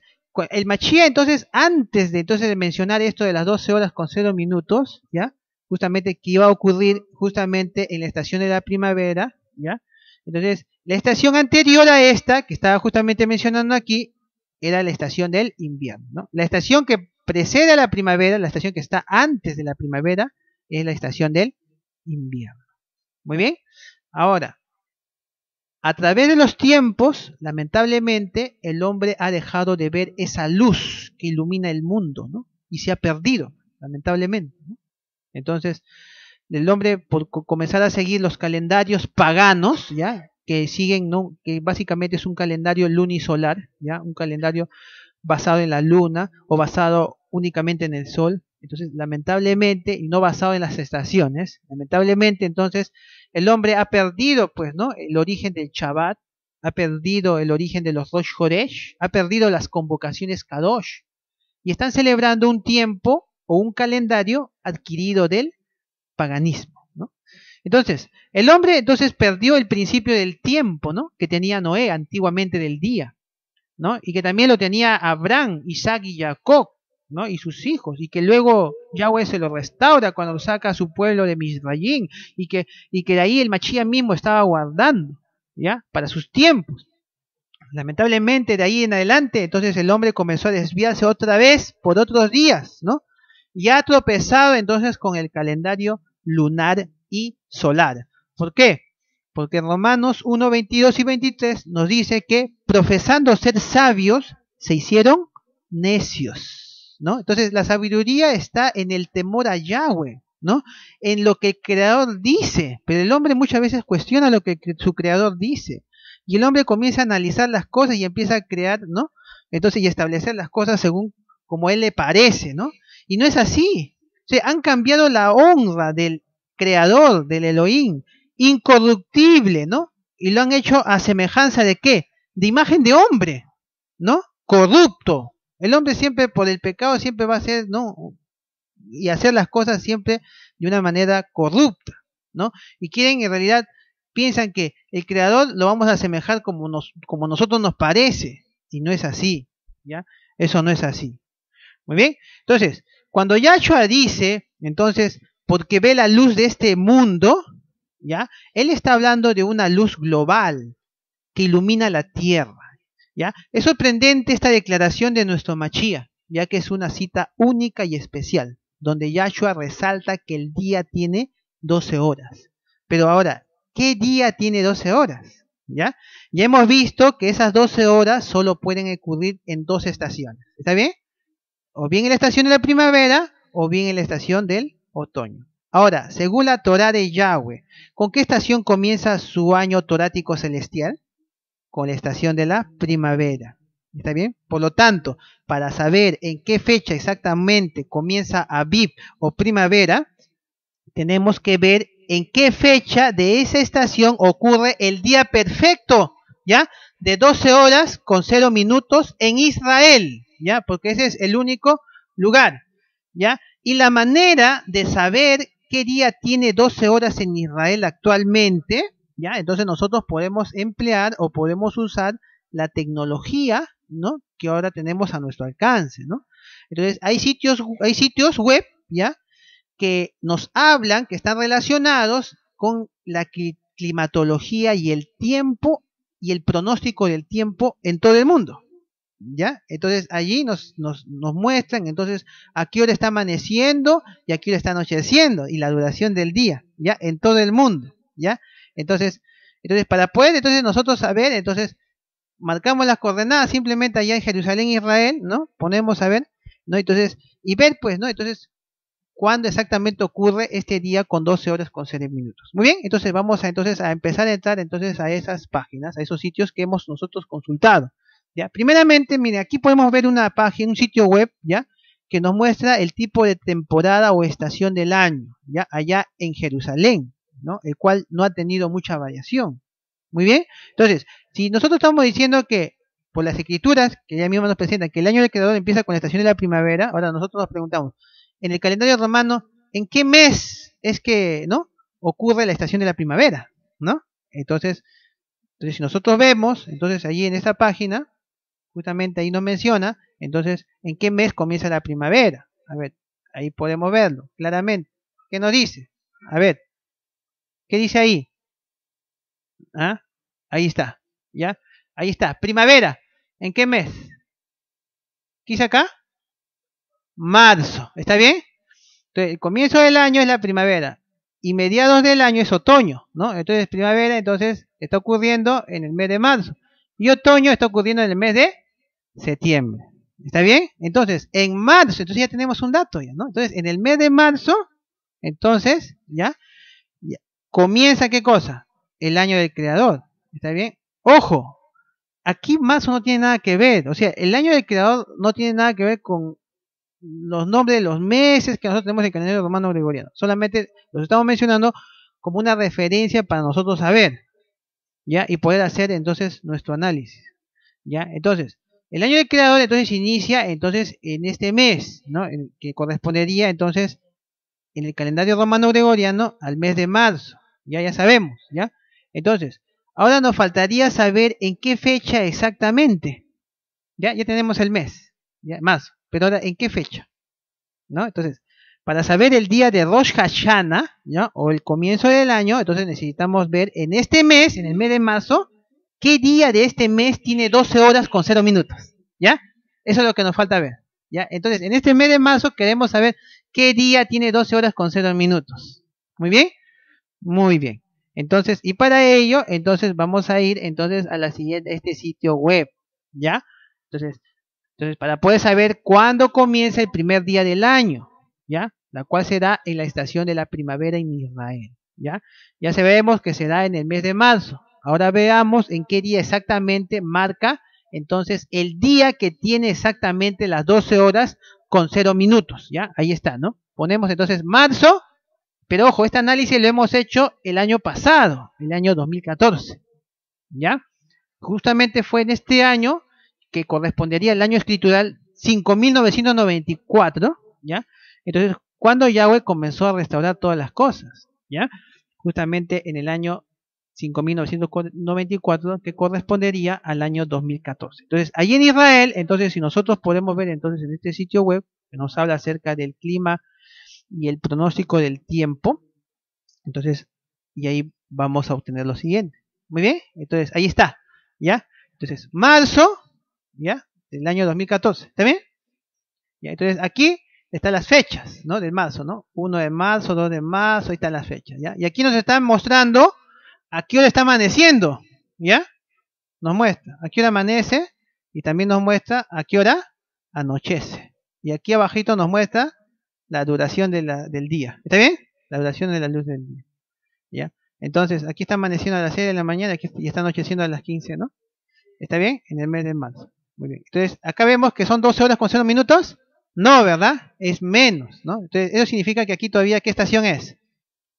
el Machía, entonces, antes de entonces mencionar esto de las 12 horas con 0 minutos, ¿ya? Justamente que iba a ocurrir justamente en la estación de la primavera, ¿ya? Entonces, la estación anterior a esta, que estaba justamente mencionando aquí, era la estación del invierno. ¿no? La estación que precede a la primavera, la estación que está antes de la primavera, es la estación del invierno. Muy bien. Ahora, a través de los tiempos, lamentablemente, el hombre ha dejado de ver esa luz que ilumina el mundo, ¿no? Y se ha perdido, lamentablemente. Entonces, el hombre, por comenzar a seguir los calendarios paganos, ¿ya? Que siguen, ¿no? Que básicamente es un calendario lunisolar, ¿ya? Un calendario basado en la luna o basado únicamente en el sol. Entonces, lamentablemente, y no basado en las estaciones, lamentablemente, entonces, el hombre ha perdido, pues, ¿no? El origen del Shabbat, ha perdido el origen de los Rosh Horesh, ha perdido las convocaciones Kadosh, y están celebrando un tiempo o un calendario adquirido del paganismo, ¿no? Entonces, el hombre entonces perdió el principio del tiempo, ¿no? Que tenía Noé antiguamente del día. Y que también lo tenía Abraham, Isaac y Jacob, ¿no? Y sus hijos, y que luego Yahweh se lo restaura cuando saca a su pueblo de Misrayim, y que, y que de ahí el Machía mismo estaba guardando, ¿ya? Para sus tiempos. Lamentablemente de ahí en adelante, entonces el hombre comenzó a desviarse otra vez por otros días, ¿no? Y ha tropezado entonces con el calendario lunar y solar. ¿Por qué? Porque en Romanos 1, 22 y 23 nos dice que profesando ser sabios, se hicieron necios. ¿no? Entonces la sabiduría está en el temor a Yahweh, ¿no? en lo que el creador dice. Pero el hombre muchas veces cuestiona lo que su creador dice. Y el hombre comienza a analizar las cosas y empieza a crear, ¿no? Entonces, y establecer las cosas según como él le parece, ¿no? Y no es así. han cambiado la honra del creador, del Elohim, incorruptible, ¿no? Y lo han hecho a semejanza de qué? De imagen de hombre, ¿no? Corrupto. El hombre siempre por el pecado siempre va a ser, ¿no? Y hacer las cosas siempre de una manera corrupta, ¿no? Y quieren en realidad piensan que el creador lo vamos a asemejar como nos como nosotros nos parece y no es así, ¿ya? Eso no es así. Muy bien. Entonces, cuando Yahshua dice, entonces, porque ve la luz de este mundo, ¿ya? Él está hablando de una luz global que ilumina la tierra, ¿ya? Es sorprendente esta declaración de nuestro Machía, ya que es una cita única y especial, donde Yahshua resalta que el día tiene 12 horas. Pero ahora, ¿qué día tiene 12 horas? ¿Ya? Ya hemos visto que esas 12 horas solo pueden ocurrir en dos estaciones, ¿está bien? O bien en la estación de la primavera o bien en la estación del otoño. Ahora, según la Torá de Yahweh, ¿con qué estación comienza su año torático celestial? Con la estación de la primavera. ¿Está bien? Por lo tanto, para saber en qué fecha exactamente comienza Aviv o primavera, tenemos que ver en qué fecha de esa estación ocurre el día perfecto, ¿ya? De 12 horas con 0 minutos en Israel, ¿ya? Porque ese es el único lugar, ¿ya? Y la manera de saber qué día tiene 12 horas en Israel actualmente, ¿ya? Entonces nosotros podemos emplear o podemos usar la tecnología, ¿no? Que ahora tenemos a nuestro alcance, ¿no? Entonces hay sitios, hay sitios web, ¿ya? Que nos hablan, que están relacionados con la climatología y el tiempo y el pronóstico del tiempo en todo el mundo. ¿Ya? Entonces allí nos, nos, muestran, entonces, a qué hora está amaneciendo y a qué hora está anocheciendo y la duración del día, ¿ya? En todo el mundo, ¿ya? Entonces, entonces para poder entonces nosotros saber, entonces, marcamos las coordenadas simplemente allá en Jerusalén, Israel, ¿no? Ponemos a ver, ¿no? Entonces, y ver, pues, ¿no? Entonces, cuándo exactamente ocurre este día con 12 horas con 7 minutos. Muy bien, entonces vamos a, entonces, a empezar a entrar entonces a esas páginas, a esos sitios que hemos nosotros consultado. ¿ya? Primeramente, mire, aquí podemos ver una página, un sitio web, ¿ya? Que nos muestra el tipo de temporada o estación del año, ¿ya? Allá en Jerusalén, ¿no? El cual no ha tenido mucha variación. Muy bien. Entonces, si nosotros estamos diciendo que por las escrituras, que ya mismo nos presentan, que el año del creador empieza con la estación de la primavera, ahora nosotros nos preguntamos, en el calendario romano, ¿en qué mes es que, ¿no? Ocurre la estación de la primavera, ¿no? Entonces, entonces si nosotros vemos, entonces allí en esta página, justamente ahí no menciona, entonces, ¿en qué mes comienza la primavera? A ver, ahí podemos verlo claramente. ¿Qué nos dice? A ver, ¿qué dice ahí? ¿Ah? Ahí está, ¿ya? Ahí está, primavera. ¿En qué mes? ¿Qué acá? Marzo, ¿está bien? Entonces, el comienzo del año es la primavera y mediados del año es otoño, ¿no? Entonces primavera, entonces está ocurriendo en el mes de marzo y otoño está ocurriendo en el mes de septiembre. ¿Está bien? Entonces, en marzo, entonces ya tenemos un dato ya, ¿no? Entonces, en el mes de marzo, entonces, ¿ya? ya comienza qué cosa? El año del creador. ¿Está bien? Ojo, aquí marzo no tiene nada que ver. O sea, el año del creador no tiene nada que ver con los nombres de los meses que nosotros tenemos en el calendario romano gregoriano. Solamente los estamos mencionando como una referencia para nosotros saber, ¿ya? Y poder hacer entonces nuestro análisis, ¿ya? Entonces, el año del creador entonces inicia entonces en este mes, ¿no? que correspondería entonces en el calendario romano gregoriano al mes de marzo. Ya ya sabemos, ¿ya? Entonces, ahora nos faltaría saber en qué fecha exactamente. Ya ya tenemos el mes, ya marzo, pero ahora en qué fecha? ¿No? Entonces, para saber el día de Rosh Hashanah, o el comienzo del año, entonces necesitamos ver en este mes, en el mes de marzo, ¿Qué día de este mes tiene 12 horas con 0 minutos? ¿Ya? Eso es lo que nos falta ver. ¿Ya? Entonces, en este mes de marzo queremos saber qué día tiene 12 horas con 0 minutos. ¿Muy bien? Muy bien. Entonces, y para ello, entonces vamos a ir entonces a la siguiente, este sitio web. ¿Ya? Entonces, entonces, para poder saber cuándo comienza el primer día del año, ¿ya? La cual será en la estación de la primavera en Israel, ¿ya? Ya sabemos que será en el mes de marzo, Ahora veamos en qué día exactamente marca entonces el día que tiene exactamente las 12 horas con 0 minutos. ¿Ya? Ahí está, ¿no? Ponemos entonces marzo, pero ojo, este análisis lo hemos hecho el año pasado, el año 2014. ¿Ya? Justamente fue en este año que correspondería al año escritural 5994, ¿ya? Entonces, cuando Yahweh comenzó a restaurar todas las cosas, ¿ya? Justamente en el año 5.994 que correspondería al año 2014. Entonces, ahí en Israel, entonces si nosotros podemos ver entonces en este sitio web que nos habla acerca del clima y el pronóstico del tiempo, entonces, y ahí vamos a obtener lo siguiente. Muy bien, entonces ahí está, ¿ya? Entonces, marzo, ¿ya? Del año 2014, ¿está bien? Entonces aquí están las fechas, ¿no? Del marzo, ¿no? 1 de marzo, 2 de marzo, ahí están las fechas, ¿ya? Y aquí nos están mostrando a qué hora está amaneciendo, ¿ya? Nos muestra a qué hora amanece y también nos muestra a qué hora anochece. Y aquí abajito nos muestra la duración del día. ¿Está bien? La duración de la luz del día. ¿Ya? Entonces, aquí está amaneciendo a las 6 de la mañana aquí, y está anocheciendo a las 15, ¿no? ¿Está bien? En el mes de marzo. Muy bien. Entonces, acá vemos que son 12 horas con 0 minutos. No, ¿verdad? Es menos, ¿no? Entonces, eso significa que aquí todavía, ¿qué estación es?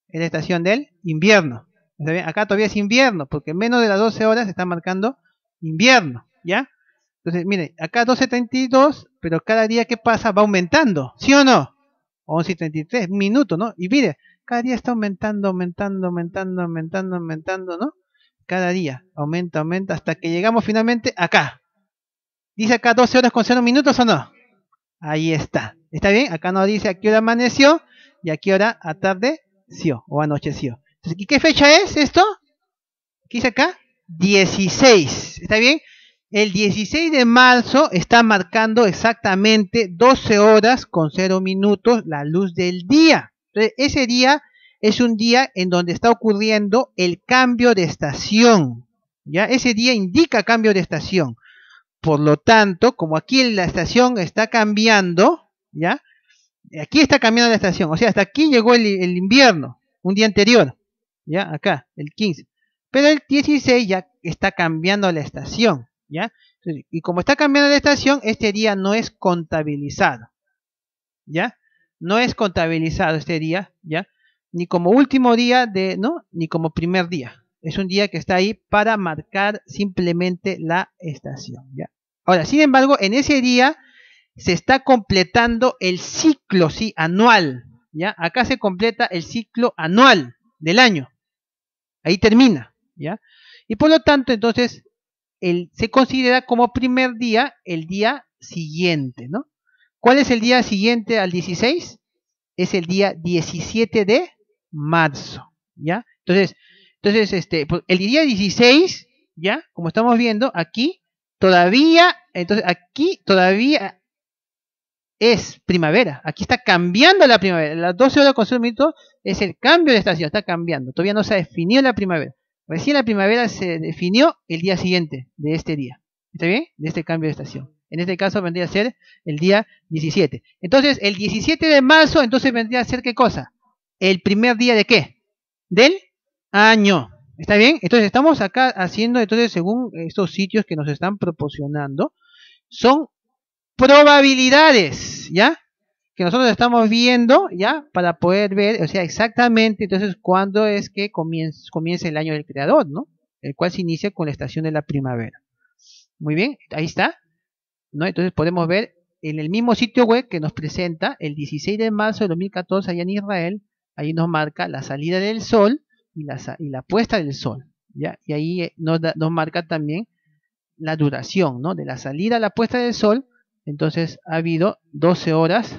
Es la estación del invierno. Acá todavía es invierno, porque menos de las 12 horas está marcando invierno, ¿ya? Entonces, mire, acá 12.32, pero cada día que pasa va aumentando, ¿sí o no? 11.33 minutos, ¿no? Y mire, cada día está aumentando, aumentando, aumentando, aumentando, aumentando, ¿no? Cada día aumenta, aumenta, hasta que llegamos finalmente acá. Dice acá 12 horas con 0 minutos o no? Ahí está. ¿Está bien? Acá no dice a qué hora amaneció y a qué hora atardeció o anocheció. ¿Y qué fecha es esto? ¿Qué dice acá? 16. ¿Está bien? El 16 de marzo está marcando exactamente 12 horas con 0 minutos la luz del día. Entonces, ese día es un día en donde está ocurriendo el cambio de estación. ¿ya? Ese día indica cambio de estación. Por lo tanto, como aquí la estación está cambiando, ¿ya? Aquí está cambiando la estación. O sea, hasta aquí llegó el invierno, un día anterior. ¿ya? Acá, el 15. Pero el 16 ya está cambiando la estación, ¿ya? y como está cambiando la estación, este día no es contabilizado, ¿ya? No es contabilizado este día, ¿ya? Ni como último día de, ¿no? Ni como primer día. Es un día que está ahí para marcar simplemente la estación, ¿ya? Ahora, sin embargo, en ese día se está completando el ciclo, ¿sí? Anual, ¿ya? Acá se completa el ciclo anual del año, Ahí termina, ¿ya? Y por lo tanto, entonces, se considera como primer día el día siguiente, ¿no? ¿Cuál es el día siguiente al 16? Es el día 17 de marzo, ¿ya? Entonces, entonces este, pues, el día 16, ¿ya? Como estamos viendo aquí, todavía, entonces aquí todavía es primavera. Aquí está cambiando la primavera. Las 12 horas con 0 minutos es el cambio de estación, está cambiando. Todavía no se ha definido la primavera. Recién la primavera se definió el día siguiente de este día. ¿Está bien? De este cambio de estación. En este caso vendría a ser el día 17. Entonces, el 17 de marzo, entonces vendría a ser qué cosa? El primer día de qué? Del año. ¿Está bien? Entonces, estamos acá haciendo, entonces, según estos sitios que nos están proporcionando, son probabilidades, ¿ya? Que nosotros estamos viendo, ¿ya? Para poder ver, o sea, exactamente, entonces, cuándo es que comienza, el año del creador, ¿no? El cual se inicia con la estación de la primavera. Muy bien, ahí está. ¿no? Entonces podemos ver en el mismo sitio web que nos presenta el 16 de marzo de 2014 allá en Israel, ahí nos marca la salida del sol y la, y la puesta del sol. ¿ya? Y ahí eh, nos, nos marca también la duración ¿no? de la salida a la puesta del sol entonces ha habido 12 horas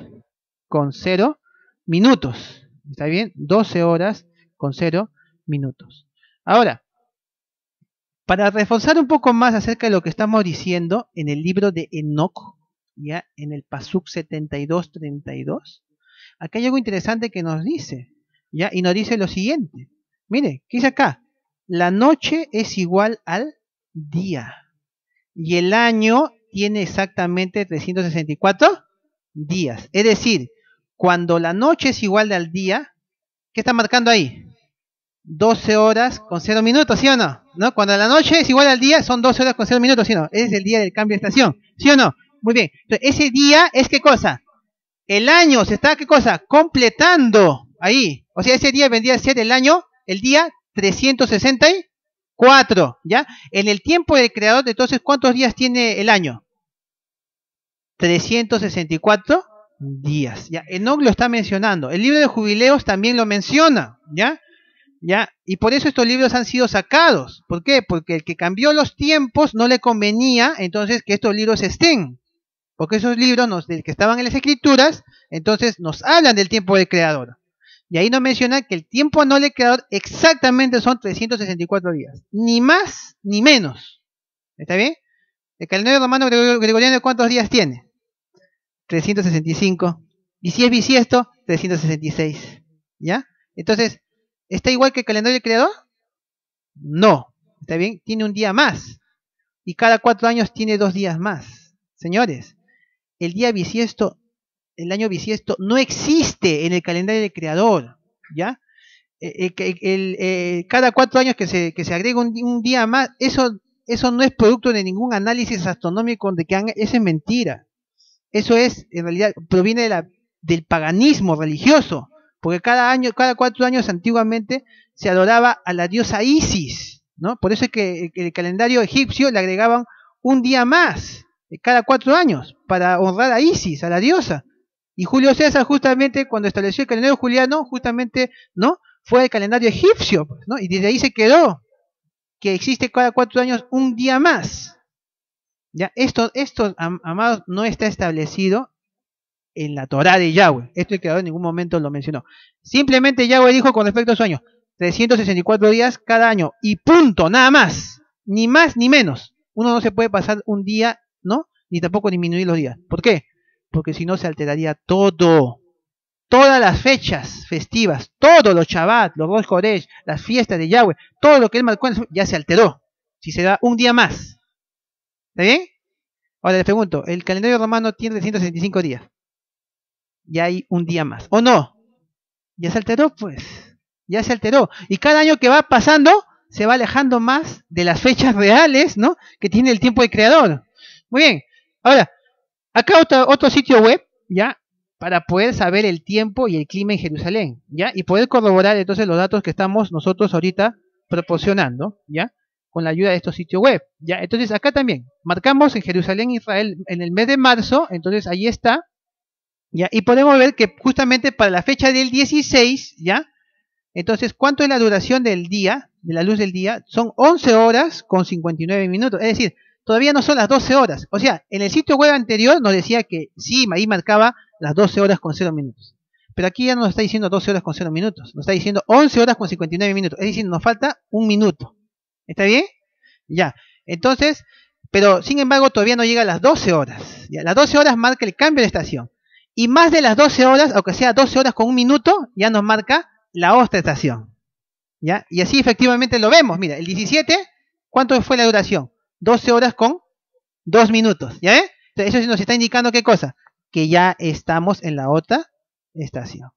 con 0 minutos. ¿Está bien? 12 horas con 0 minutos. Ahora, para reforzar un poco más acerca de lo que estamos diciendo en el libro de Enoch, ya en el Pasuk 72-32, acá hay algo interesante que nos dice, ya, y nos dice lo siguiente. Mire, ¿qué dice acá? La noche es igual al día y el año tiene exactamente 364 días. Es decir, cuando la noche es igual al día, ¿qué está marcando ahí? 12 horas con 0 minutos, ¿sí o no? ¿No? Cuando la noche es igual al día, son 12 horas con 0 minutos, ¿sí o no? Es el día del cambio de estación, ¿sí o no? Muy bien. Entonces, ese día es qué cosa? El año se está, ¿qué cosa? Completando ahí. O sea, ese día vendría a ser el año, el día 360 Cuatro, ¿ya? En el tiempo del creador, entonces, ¿cuántos días tiene el año? 364 días, ¿ya? Enoch lo está mencionando. El libro de jubileos también lo menciona, ¿ya? ¿Ya? Y por eso estos libros han sido sacados. ¿Por qué? Porque el que cambió los tiempos no le convenía entonces que estos libros estén. Porque esos libros nos, que estaban en las escrituras, entonces nos hablan del tiempo del creador. Y ahí no menciona que el tiempo anual le creador exactamente son 364 días. Ni más ni menos. ¿Está bien? El calendario romano gregoriano, ¿cuántos días tiene? 365. Y si es bisiesto, 366. ¿Ya? Entonces, ¿está igual que el calendario del creador? No. ¿Está bien? Tiene un día más. Y cada cuatro años tiene dos días más. Señores, el día bisiesto el año bisiesto no existe en el calendario del creador, ¿ya? Eh, eh, el, eh, cada cuatro años que se, que se agrega un, día más, eso, eso no es producto de ningún análisis astronómico de que es mentira. Eso es, en realidad, proviene de la, del paganismo religioso, porque cada año, cada cuatro años antiguamente se adoraba a la diosa Isis, ¿no? Por eso es que el calendario egipcio le agregaban un día más, cada cuatro años, para honrar a Isis, a la diosa. Y Julio César, justamente cuando estableció el calendario juliano, justamente, ¿no? Fue el calendario egipcio, pues, Y desde ahí se quedó, que existe cada cuatro años un día más. ¿Ya? Esto, esto, amados, no está establecido en la Torá de Yahweh. Esto el en ningún momento lo mencionó. Simplemente Yahweh dijo con respecto a su año, 364 días cada año y punto, nada más, ni más ni menos. Uno no se puede pasar un día, ¿no? Ni tampoco disminuir los días. ¿Por qué? porque si no se alteraría todo. Todas las fechas festivas, todos los Shabbat, los Rosh las fiestas de Yahweh, todo lo que él marcó ya se alteró. Si se da un día más. ¿Está bien? Ahora les pregunto, el calendario romano tiene 365 días. Ya hay un día más. ¿O no? Ya se alteró, pues. Ya se alteró. Y cada año que va pasando, se va alejando más de las fechas reales, ¿no? Que tiene el tiempo del creador. Muy bien. Ahora, Acá otro, sitio web, ¿ya? Para poder saber el tiempo y el clima en Jerusalén, ¿ya? Y poder corroborar entonces los datos que estamos nosotros ahorita proporcionando, ¿ya? Con la ayuda de estos sitios web, ¿ya? Entonces acá también, marcamos en Jerusalén, Israel, en el mes de marzo, entonces ahí está, ¿ya? Y podemos ver que justamente para la fecha del 16, ¿ya? Entonces, ¿cuánto es la duración del día, de la luz del día? Son 11 horas con 59 minutos, es decir, todavía no son las 12 horas. O sea, en el sitio web anterior nos decía que sí, ahí marcaba las 12 horas con 0 minutos. Pero aquí ya no nos está diciendo 12 horas con 0 minutos, nos está diciendo 11 horas con 59 minutos. Es decir, nos falta un minuto. ¿Está bien? Ya. Entonces, pero sin embargo todavía no llega a las 12 horas. las 12 horas marca el cambio de estación. Y más de las 12 horas, aunque sea 12 horas con un minuto, ya nos marca la otra estación. ¿Ya? Y así efectivamente lo vemos. Mira, el 17, ¿cuánto fue la duración? 12 horas con 2 minutos, ¿ya eso nos está indicando qué cosa, que ya estamos en la otra estación,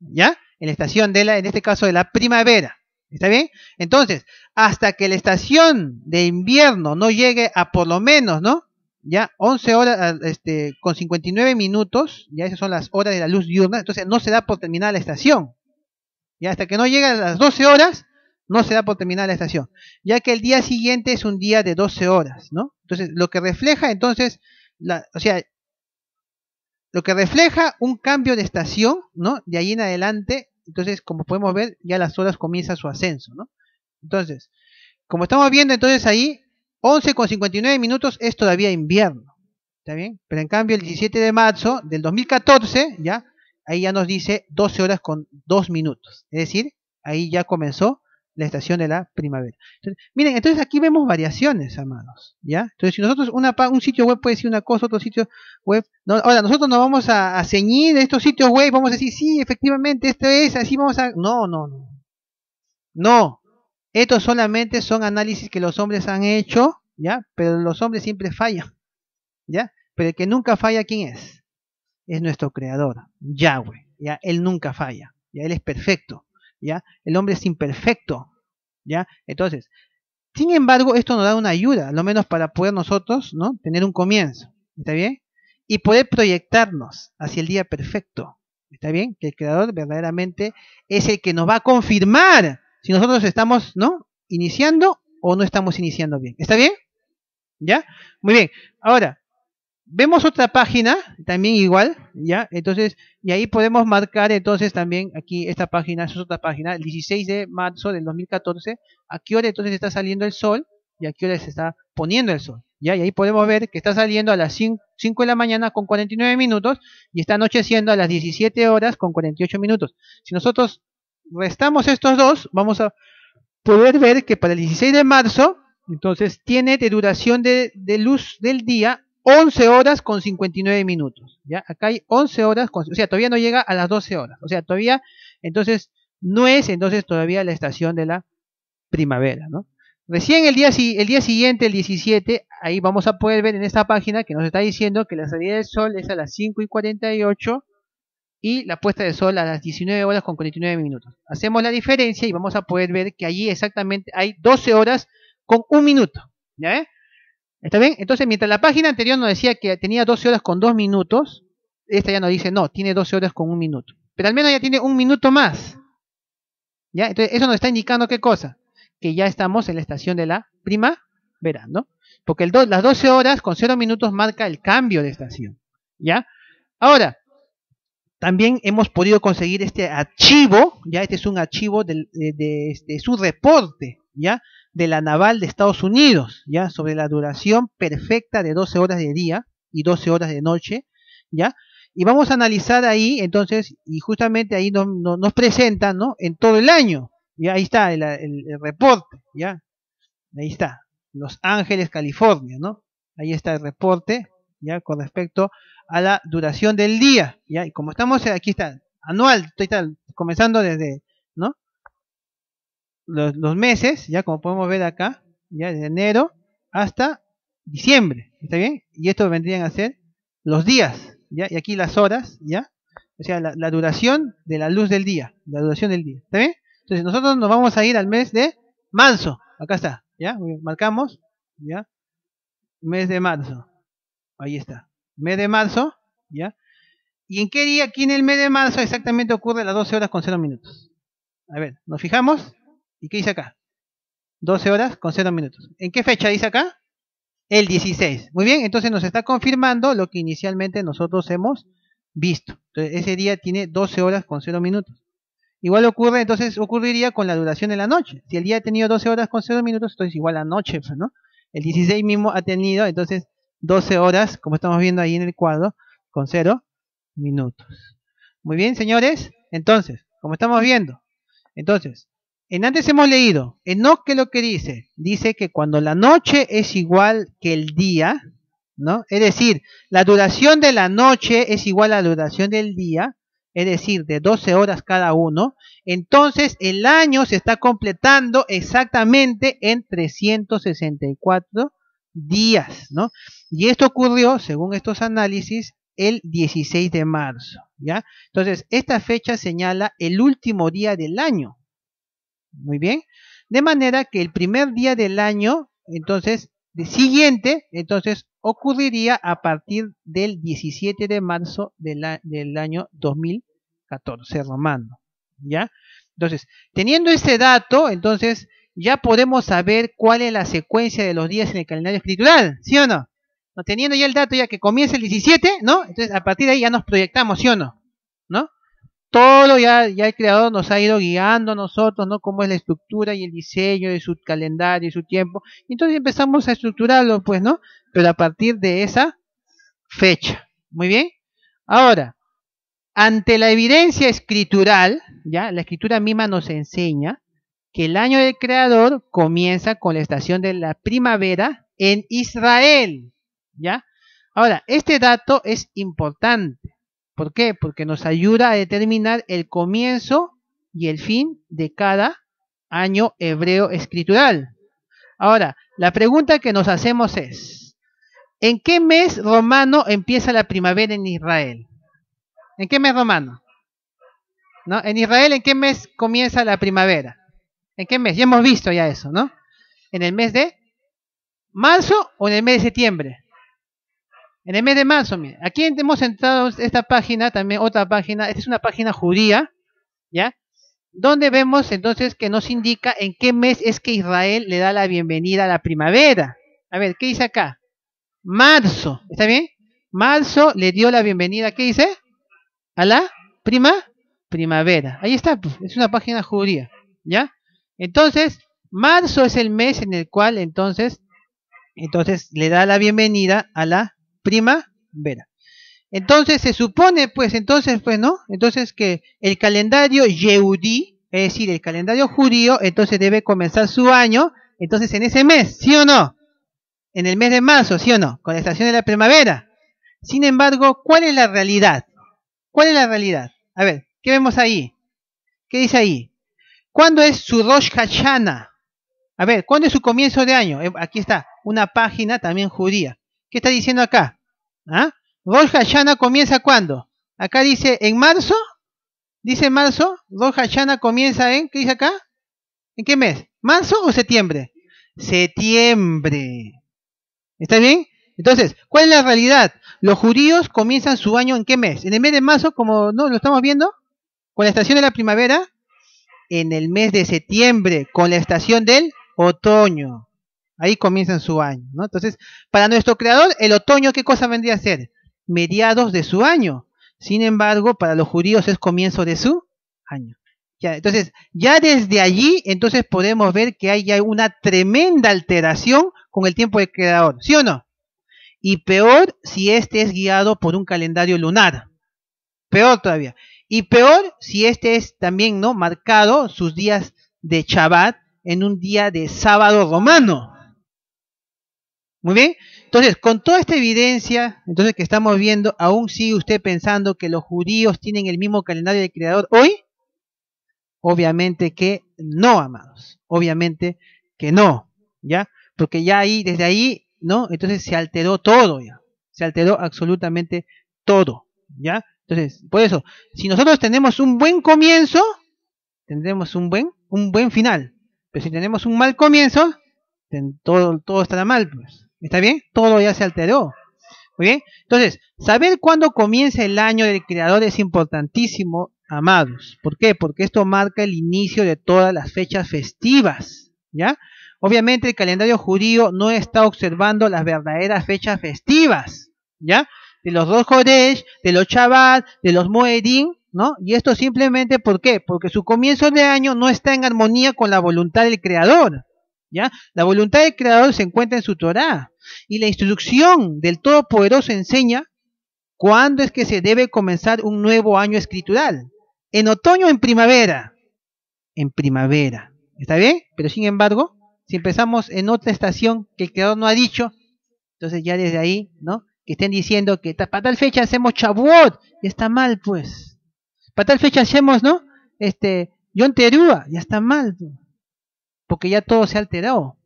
¿ya? En la estación de la, en este caso de la primavera, ¿está bien? Entonces, hasta que la estación de invierno no llegue a por lo menos, ¿no? ya 11 horas este, con 59 minutos, ya esas son las horas de la luz diurna, entonces no se da por terminada la estación. Ya hasta que no llegue a las 12 horas, no se da por terminar la estación, ya que el día siguiente es un día de 12 horas, ¿no? Entonces, lo que refleja entonces, la, o sea, lo que refleja un cambio de estación, ¿no? De ahí en adelante, entonces, como podemos ver, ya las horas comienza su ascenso, ¿no? Entonces, como estamos viendo entonces ahí, con 59 minutos es todavía invierno, ¿está bien? Pero en cambio el 17 de marzo del 2014, ya, ahí ya nos dice 12 horas con 2 minutos, es decir, ahí ya comenzó la estación de la primavera. miren, entonces aquí vemos variaciones, amados, ¿ya? Entonces, si nosotros una, un sitio web puede decir una cosa, otro sitio web, no, ahora nosotros no vamos a, a ceñir estos sitios web, vamos a decir, sí, efectivamente, esto es, así vamos a... No, no, no. No, estos solamente son análisis que los hombres han hecho, ¿ya? Pero los hombres siempre fallan, ¿ya? Pero el que nunca falla, ¿quién es? Es nuestro creador, Yahweh, ¿ya? Él nunca falla, ¿ya? Él es perfecto. El hombre es imperfecto, ¿ya? Entonces, sin embargo, esto nos da una ayuda, lo menos para poder nosotros, ¿no? Tener un comienzo, ¿está bien? Y poder proyectarnos hacia el día perfecto, ¿está bien? Que el Creador verdaderamente es el que nos va a confirmar si nosotros estamos, ¿no? Iniciando o no estamos iniciando bien, ¿está bien? ¿Ya? Muy bien. Ahora, Vemos otra página, también igual, ¿ya? Entonces, y ahí podemos marcar entonces también aquí esta página, es otra página, el 16 de marzo del 2014, a qué hora entonces está saliendo el sol y a qué hora se está poniendo el sol, ¿ya? Y ahí podemos ver que está saliendo a las 5, de la mañana con 49 minutos y está anocheciendo a las 17 horas con 48 minutos. Si nosotros restamos estos dos, vamos a poder ver que para el 16 de marzo, entonces tiene de duración de luz del día 11 horas con 59 minutos. ¿ya? Acá hay 11 horas, con, o sea, todavía no llega a las 12 horas. O sea, todavía, entonces, no es entonces todavía la estación de la primavera. ¿no? Recién el día, el día siguiente, el 17, ahí vamos a poder ver en esta página que nos está diciendo que la salida del sol es a las 5 y 48 y la puesta del sol a las 19 horas con 49 minutos. Hacemos la diferencia y vamos a poder ver que allí exactamente hay 12 horas con un minuto. ¿ya? ¿Está bien? Entonces, mientras la página anterior nos decía que tenía 12 horas con 2 minutos, esta ya nos dice, no, tiene 12 horas con 1 minuto. Pero al menos ya tiene un minuto más. ¿Ya? Entonces, eso nos está indicando qué cosa? Que ya estamos en la estación de la primavera, ¿no? Porque las 12 horas con 0 minutos marca el cambio de estación. ¿Ya? Ahora, también hemos podido conseguir este archivo, ya este es un archivo de su reporte, ¿ya? de la naval de Estados Unidos, ya sobre la duración perfecta de 12 horas de día y 12 horas de noche, ya. Y vamos a analizar ahí, entonces, y justamente ahí nos, nos, presentan, ¿no? En todo el año, ya ahí está el, reporte, ya. Ahí está, Los Ángeles, California, ¿no? Ahí está el reporte, ya, con respecto a la duración del día, ya. Y como estamos, aquí está, anual, estoy comenzando desde los, meses, ya como podemos ver acá, ya de enero hasta diciembre, ¿está bien? Y esto vendrían a ser los días, ¿ya? Y aquí las horas, ¿ya? O sea, la, duración de la luz del día, la duración del día, ¿está bien? Entonces nosotros nos vamos a ir al mes de marzo, acá está, ¿ya? Marcamos, ¿ya? Mes de marzo, ahí está, mes de marzo, ¿ya? ¿Y en qué día, aquí en el mes de marzo exactamente ocurre las 12 horas con 0 minutos? A ver, nos fijamos, ¿Y qué dice acá? 12 horas con 0 minutos. ¿En qué fecha dice acá? El 16. Muy bien, entonces nos está confirmando lo que inicialmente nosotros hemos visto. Entonces ese día tiene 12 horas con 0 minutos. Igual ocurre, entonces ocurriría con la duración de la noche. Si el día ha tenido 12 horas con 0 minutos, entonces igual la noche, pues, ¿no? El 16 mismo ha tenido, entonces, 12 horas, como estamos viendo ahí en el cuadro, con 0 minutos. Muy bien, señores. Entonces, como estamos viendo, entonces, en antes hemos leído, en ¿qué es lo que dice? Dice que cuando la noche es igual que el día, ¿no? Es decir, la duración de la noche es igual a la duración del día, es decir, de 12 horas cada uno, entonces el año se está completando exactamente en 364 días, ¿no? Y esto ocurrió, según estos análisis, el 16 de marzo, ¿ya? Entonces, esta fecha señala el último día del año, muy bien. De manera que el primer día del año, entonces, de siguiente, entonces, ocurriría a partir del 17 de marzo del año 2014 romano. ¿Ya? Entonces, teniendo ese dato, entonces, ya podemos saber cuál es la secuencia de los días en el calendario espiritual ¿sí o no? no? Teniendo ya el dato ya que comienza el 17, ¿no? Entonces, a partir de ahí ya nos proyectamos, ¿sí o no? todo ya, el creador nos ha ido guiando a nosotros, ¿no? Cómo es la estructura y el diseño de su calendario y su tiempo. entonces empezamos a estructurarlo, pues, ¿no? Pero a partir de esa fecha. Muy bien. Ahora, ante la evidencia escritural, ya, la escritura misma nos enseña que el año del creador comienza con la estación de la primavera en Israel, ya. Ahora, este dato es importante ¿Por qué? Porque nos ayuda a determinar el comienzo y el fin de cada año hebreo escritural. Ahora, la pregunta que nos hacemos es, ¿en qué mes romano empieza la primavera en Israel? ¿En qué mes romano? ¿No? En Israel, ¿en qué mes comienza la primavera? ¿En qué mes? Ya hemos visto ya eso, ¿no? ¿En el mes de marzo o en el mes de septiembre? En el mes de marzo, mira, aquí hemos entrado esta página, también otra página, esta es una página judía, ¿ya? Donde vemos entonces que nos indica en qué mes es que Israel le da la bienvenida a la primavera. A ver, ¿qué dice acá? Marzo, ¿está bien? Marzo le dio la bienvenida, ¿qué dice? A la prima, primavera. Ahí está, pues, es una página judía, ¿ya? Entonces, marzo es el mes en el cual entonces, entonces le da la bienvenida a la primavera. Entonces se supone, pues entonces, pues no, entonces que el calendario Yehudi, es decir, el calendario judío, entonces debe comenzar su año, entonces en ese mes, ¿sí o no? En el mes de marzo, ¿sí o no? Con la estación de la primavera. Sin embargo, ¿cuál es la realidad? ¿Cuál es la realidad? A ver, ¿qué vemos ahí? ¿Qué dice ahí? ¿Cuándo es su Rosh Hashanah? A ver, ¿cuándo es su comienzo de año? Eh, aquí está, una página también judía. ¿Qué está diciendo acá? ¿Ah? Rosh comienza cuándo? Acá dice en marzo. Dice marzo. Rosh Hashanah comienza en. ¿Qué dice acá? ¿En qué mes? ¿Marzo o septiembre? Septiembre. ¿Está bien? Entonces, ¿cuál es la realidad? Los judíos comienzan su año en qué mes? En el mes de marzo, como no lo estamos viendo, con la estación de la primavera, en el mes de septiembre, con la estación del otoño. Ahí comienzan su año, ¿no? Entonces, para nuestro creador, el otoño, ¿qué cosa vendría a ser? Mediados de su año. Sin embargo, para los judíos es comienzo de su año. Ya, entonces, ya desde allí, entonces podemos ver que hay una tremenda alteración con el tiempo del creador, ¿sí o no? Y peor si este es guiado por un calendario lunar. Peor todavía. Y peor si este es también, ¿no? Marcado sus días de Shabbat en un día de sábado romano. Muy bien, entonces con toda esta evidencia, entonces que estamos viendo, aún sigue usted pensando que los judíos tienen el mismo calendario del Creador hoy. Obviamente que no, amados. Obviamente que no, ¿ya? Porque ya ahí, desde ahí, ¿no? Entonces se alteró todo, ¿ya? Se alteró absolutamente todo, ¿ya? Entonces, por eso, si nosotros tenemos un buen comienzo, tendremos un buen, un buen final. Pero si tenemos un mal comienzo, todo, todo estará mal, pues. ¿Está bien? Todo ya se alteró. ¿Muy bien? Entonces, saber cuándo comienza el año del creador es importantísimo, amados. ¿Por qué? Porque esto marca el inicio de todas las fechas festivas. ¿Ya? Obviamente el calendario judío no está observando las verdaderas fechas festivas. ¿Ya? De los dos Joresh, de los Chabad, de los Moedín, ¿no? Y esto simplemente ¿por qué? Porque su comienzo de año no está en armonía con la voluntad del creador. ¿Ya? La voluntad del Creador se encuentra en su Torá y la instrucción del Todopoderoso enseña cuándo es que se debe comenzar un nuevo año escritural, en otoño o en primavera. En primavera, ¿está bien? Pero sin embargo, si empezamos en otra estación que el Creador no ha dicho, entonces ya desde ahí, ¿no? Que estén diciendo que para tal fecha hacemos Chabuot, ya está mal, pues. Para tal fecha hacemos, ¿no? Este, Yonterúa, ya está mal. Pues porque ya todo se ha alterado.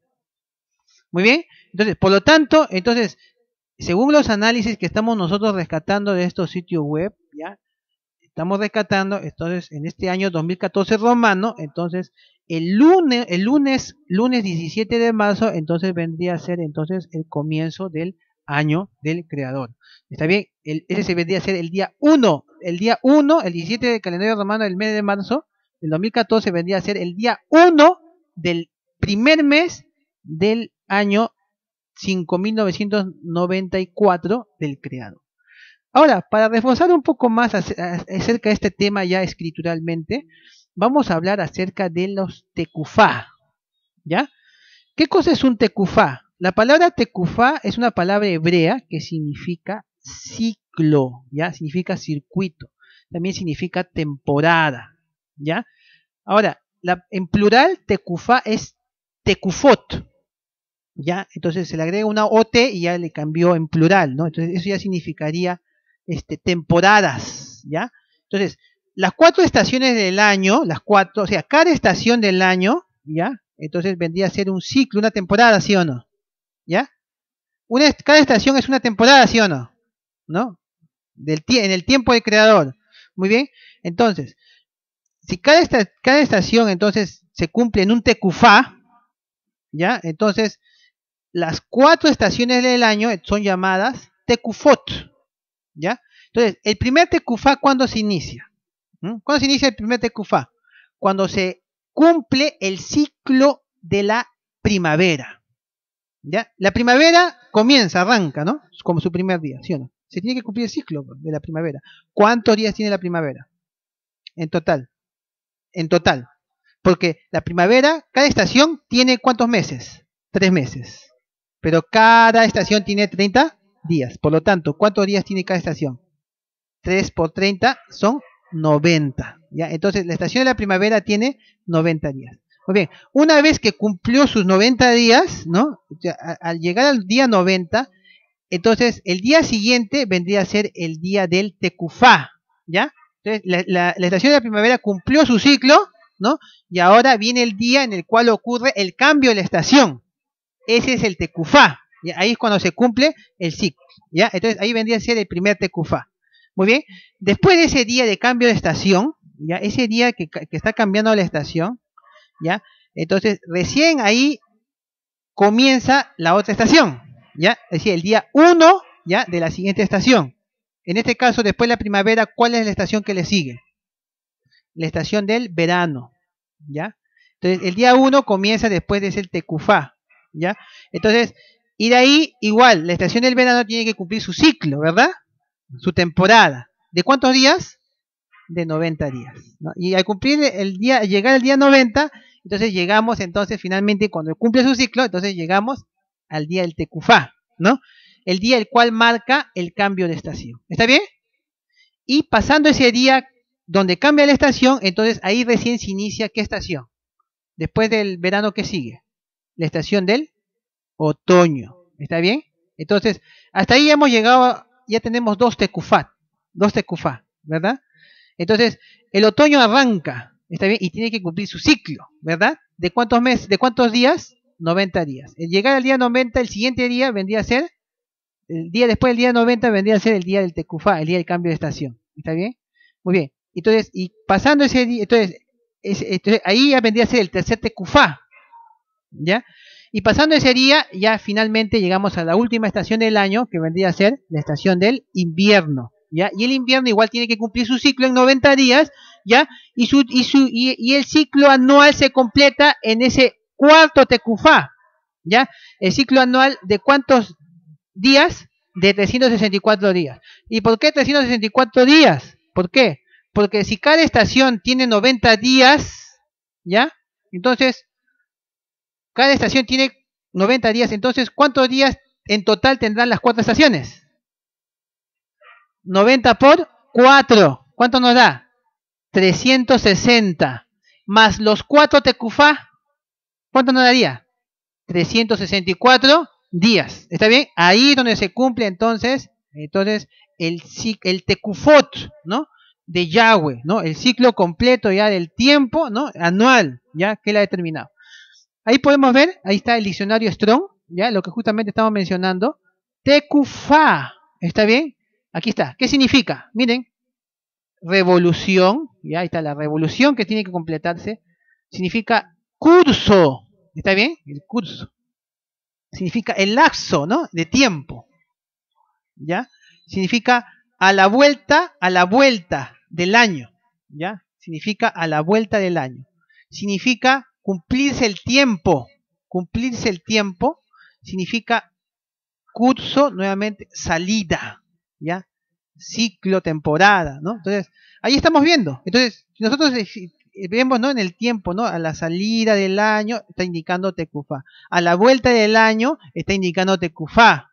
Muy bien, entonces, por lo tanto, entonces, según los análisis que estamos nosotros rescatando de estos sitios web, ya estamos rescatando, entonces, en este año 2014 romano, entonces, el lunes, el lunes, lunes 17 de marzo, entonces vendría a ser entonces el comienzo del año del creador. ¿Está bien? ese vendría a ser el día 1, el día 1, el 17 del calendario romano del mes de marzo del 2014 vendría a ser el día 1 del primer mes del año 5994 del creado. Ahora, para reforzar un poco más acerca de este tema ya escrituralmente, vamos a hablar acerca de los tecufá. ¿Ya? ¿Qué cosa es un tecufá? La palabra tecufá es una palabra hebrea que significa ciclo, ¿ya? Significa circuito, también significa temporada, ¿ya? Ahora, en plural tecufa es tecufot. ¿Ya? Entonces se le agrega una OT y ya le cambió en plural, ¿no? Entonces eso ya significaría este, temporadas, ¿ya? Entonces, las cuatro estaciones del año, las cuatro, o sea, cada estación del año, ¿ya? Entonces vendría a ser un ciclo, una temporada, ¿sí o no? ¿Ya? Una, cada estación es una temporada, ¿sí o no? ¿No? Del, en el tiempo del creador. Muy bien. Entonces, si cada, cada estación entonces se cumple en un tecufá, ¿ya? Entonces, las cuatro estaciones del año son llamadas tecufot, ¿ya? Entonces, el primer tecufá, ¿cuándo se inicia? ¿Mm? ¿Cuándo se inicia el primer tecufá? Cuando se cumple el ciclo de la primavera, ¿ya? La primavera comienza, arranca, ¿no? Como su primer día, ¿sí o no? Se tiene que cumplir el ciclo de la primavera. ¿Cuántos días tiene la primavera? En total en total. Porque la primavera, cada estación tiene cuántos meses? Tres meses. Pero cada estación tiene 30 días. Por lo tanto, ¿cuántos días tiene cada estación? 3 por 30 son 90. ¿ya? Entonces, la estación de la primavera tiene 90 días. Muy bien, una vez que cumplió sus 90 días, ¿no? Al llegar al día 90, entonces el día siguiente vendría a ser el día del Tecufá, ¿ya? Entonces, la, estación de la primavera cumplió su ciclo, ¿no? Y ahora viene el día en el cual ocurre el cambio de la estación. Ese es el tecufá. y Ahí es cuando se cumple el ciclo. ¿ya? Entonces, ahí vendría a ser el primer tecufá. Muy bien. Después de ese día de cambio de estación, ¿ya? Ese día que, que está cambiando la estación, ¿ya? Entonces, recién ahí comienza la otra estación, ¿ya? Es decir, el día 1, ¿ya? De la siguiente estación. En este caso, después de la primavera, ¿cuál es la estación que le sigue? La estación del verano, ¿ya? Entonces, el día 1 comienza después de ese Tecufá, ¿ya? Entonces, ir de ahí, igual, la estación del verano tiene que cumplir su ciclo, ¿verdad? Su temporada. ¿De cuántos días? De 90 días. Y al cumplir el día, llegar al día 90, entonces llegamos, entonces finalmente cuando cumple su ciclo, entonces llegamos al día del Tecufá, ¿no? el día el cual marca el cambio de estación. ¿Está bien? Y pasando ese día donde cambia la estación, entonces ahí recién se inicia qué estación. Después del verano que sigue, la estación del otoño. ¿Está bien? Entonces, hasta ahí hemos llegado, ya tenemos dos tecufat, dos tecufat, ¿verdad? Entonces, el otoño arranca, ¿está bien? Y tiene que cumplir su ciclo, ¿verdad? ¿De cuántos meses, de cuántos días? 90 días. El llegar al día 90, el siguiente día vendría a ser el día después del día 90 vendría a ser el día del Tecufá, el día del cambio de estación. ¿Está bien? Muy bien. Entonces, y pasando ese día, entonces, ahí ya vendría a ser el tercer Tecufá. ¿Ya? Y pasando ese día, ya finalmente llegamos a la última estación del año, que vendría a ser la estación del invierno. ¿Ya? Y el invierno igual tiene que cumplir su ciclo en 90 días, ¿ya? Y, su, y, su, y el ciclo anual se completa en ese cuarto tecufá, ¿ya? El ciclo anual de cuántos días de 364 días. ¿Y por qué 364 días? ¿Por qué? Porque si cada estación tiene 90 días, ¿ya? Entonces, cada estación tiene 90 días. Entonces, ¿cuántos días en total tendrán las cuatro estaciones? 90 por 4. ¿Cuánto nos da? 360. Más los cuatro tecufá. ¿Cuánto nos daría? 364 días. ¿Está bien? Ahí es donde se cumple entonces, entonces el, el tecufot, ¿no? De Yahweh, ¿no? El ciclo completo ya del tiempo, ¿no? Anual, ya que la ha determinado. Ahí podemos ver, ahí está el diccionario Strong, ya lo que justamente estamos mencionando. Tecufa, ¿está bien? Aquí está. ¿Qué significa? Miren, revolución, ya ahí está la revolución que tiene que completarse. Significa curso, ¿está bien? El curso significa el lapso, ¿no? De tiempo. ¿Ya? Significa a la vuelta, a la vuelta del año. ¿Ya? Significa a la vuelta del año. Significa cumplirse el tiempo. Cumplirse el tiempo significa curso, nuevamente, salida. ¿Ya? Ciclo, temporada, ¿no? Entonces, ahí estamos viendo. Entonces, nosotros vemos ¿no? en el tiempo, ¿no? A la salida del año está indicando Tecufá. A la vuelta del año está indicando Tecufá.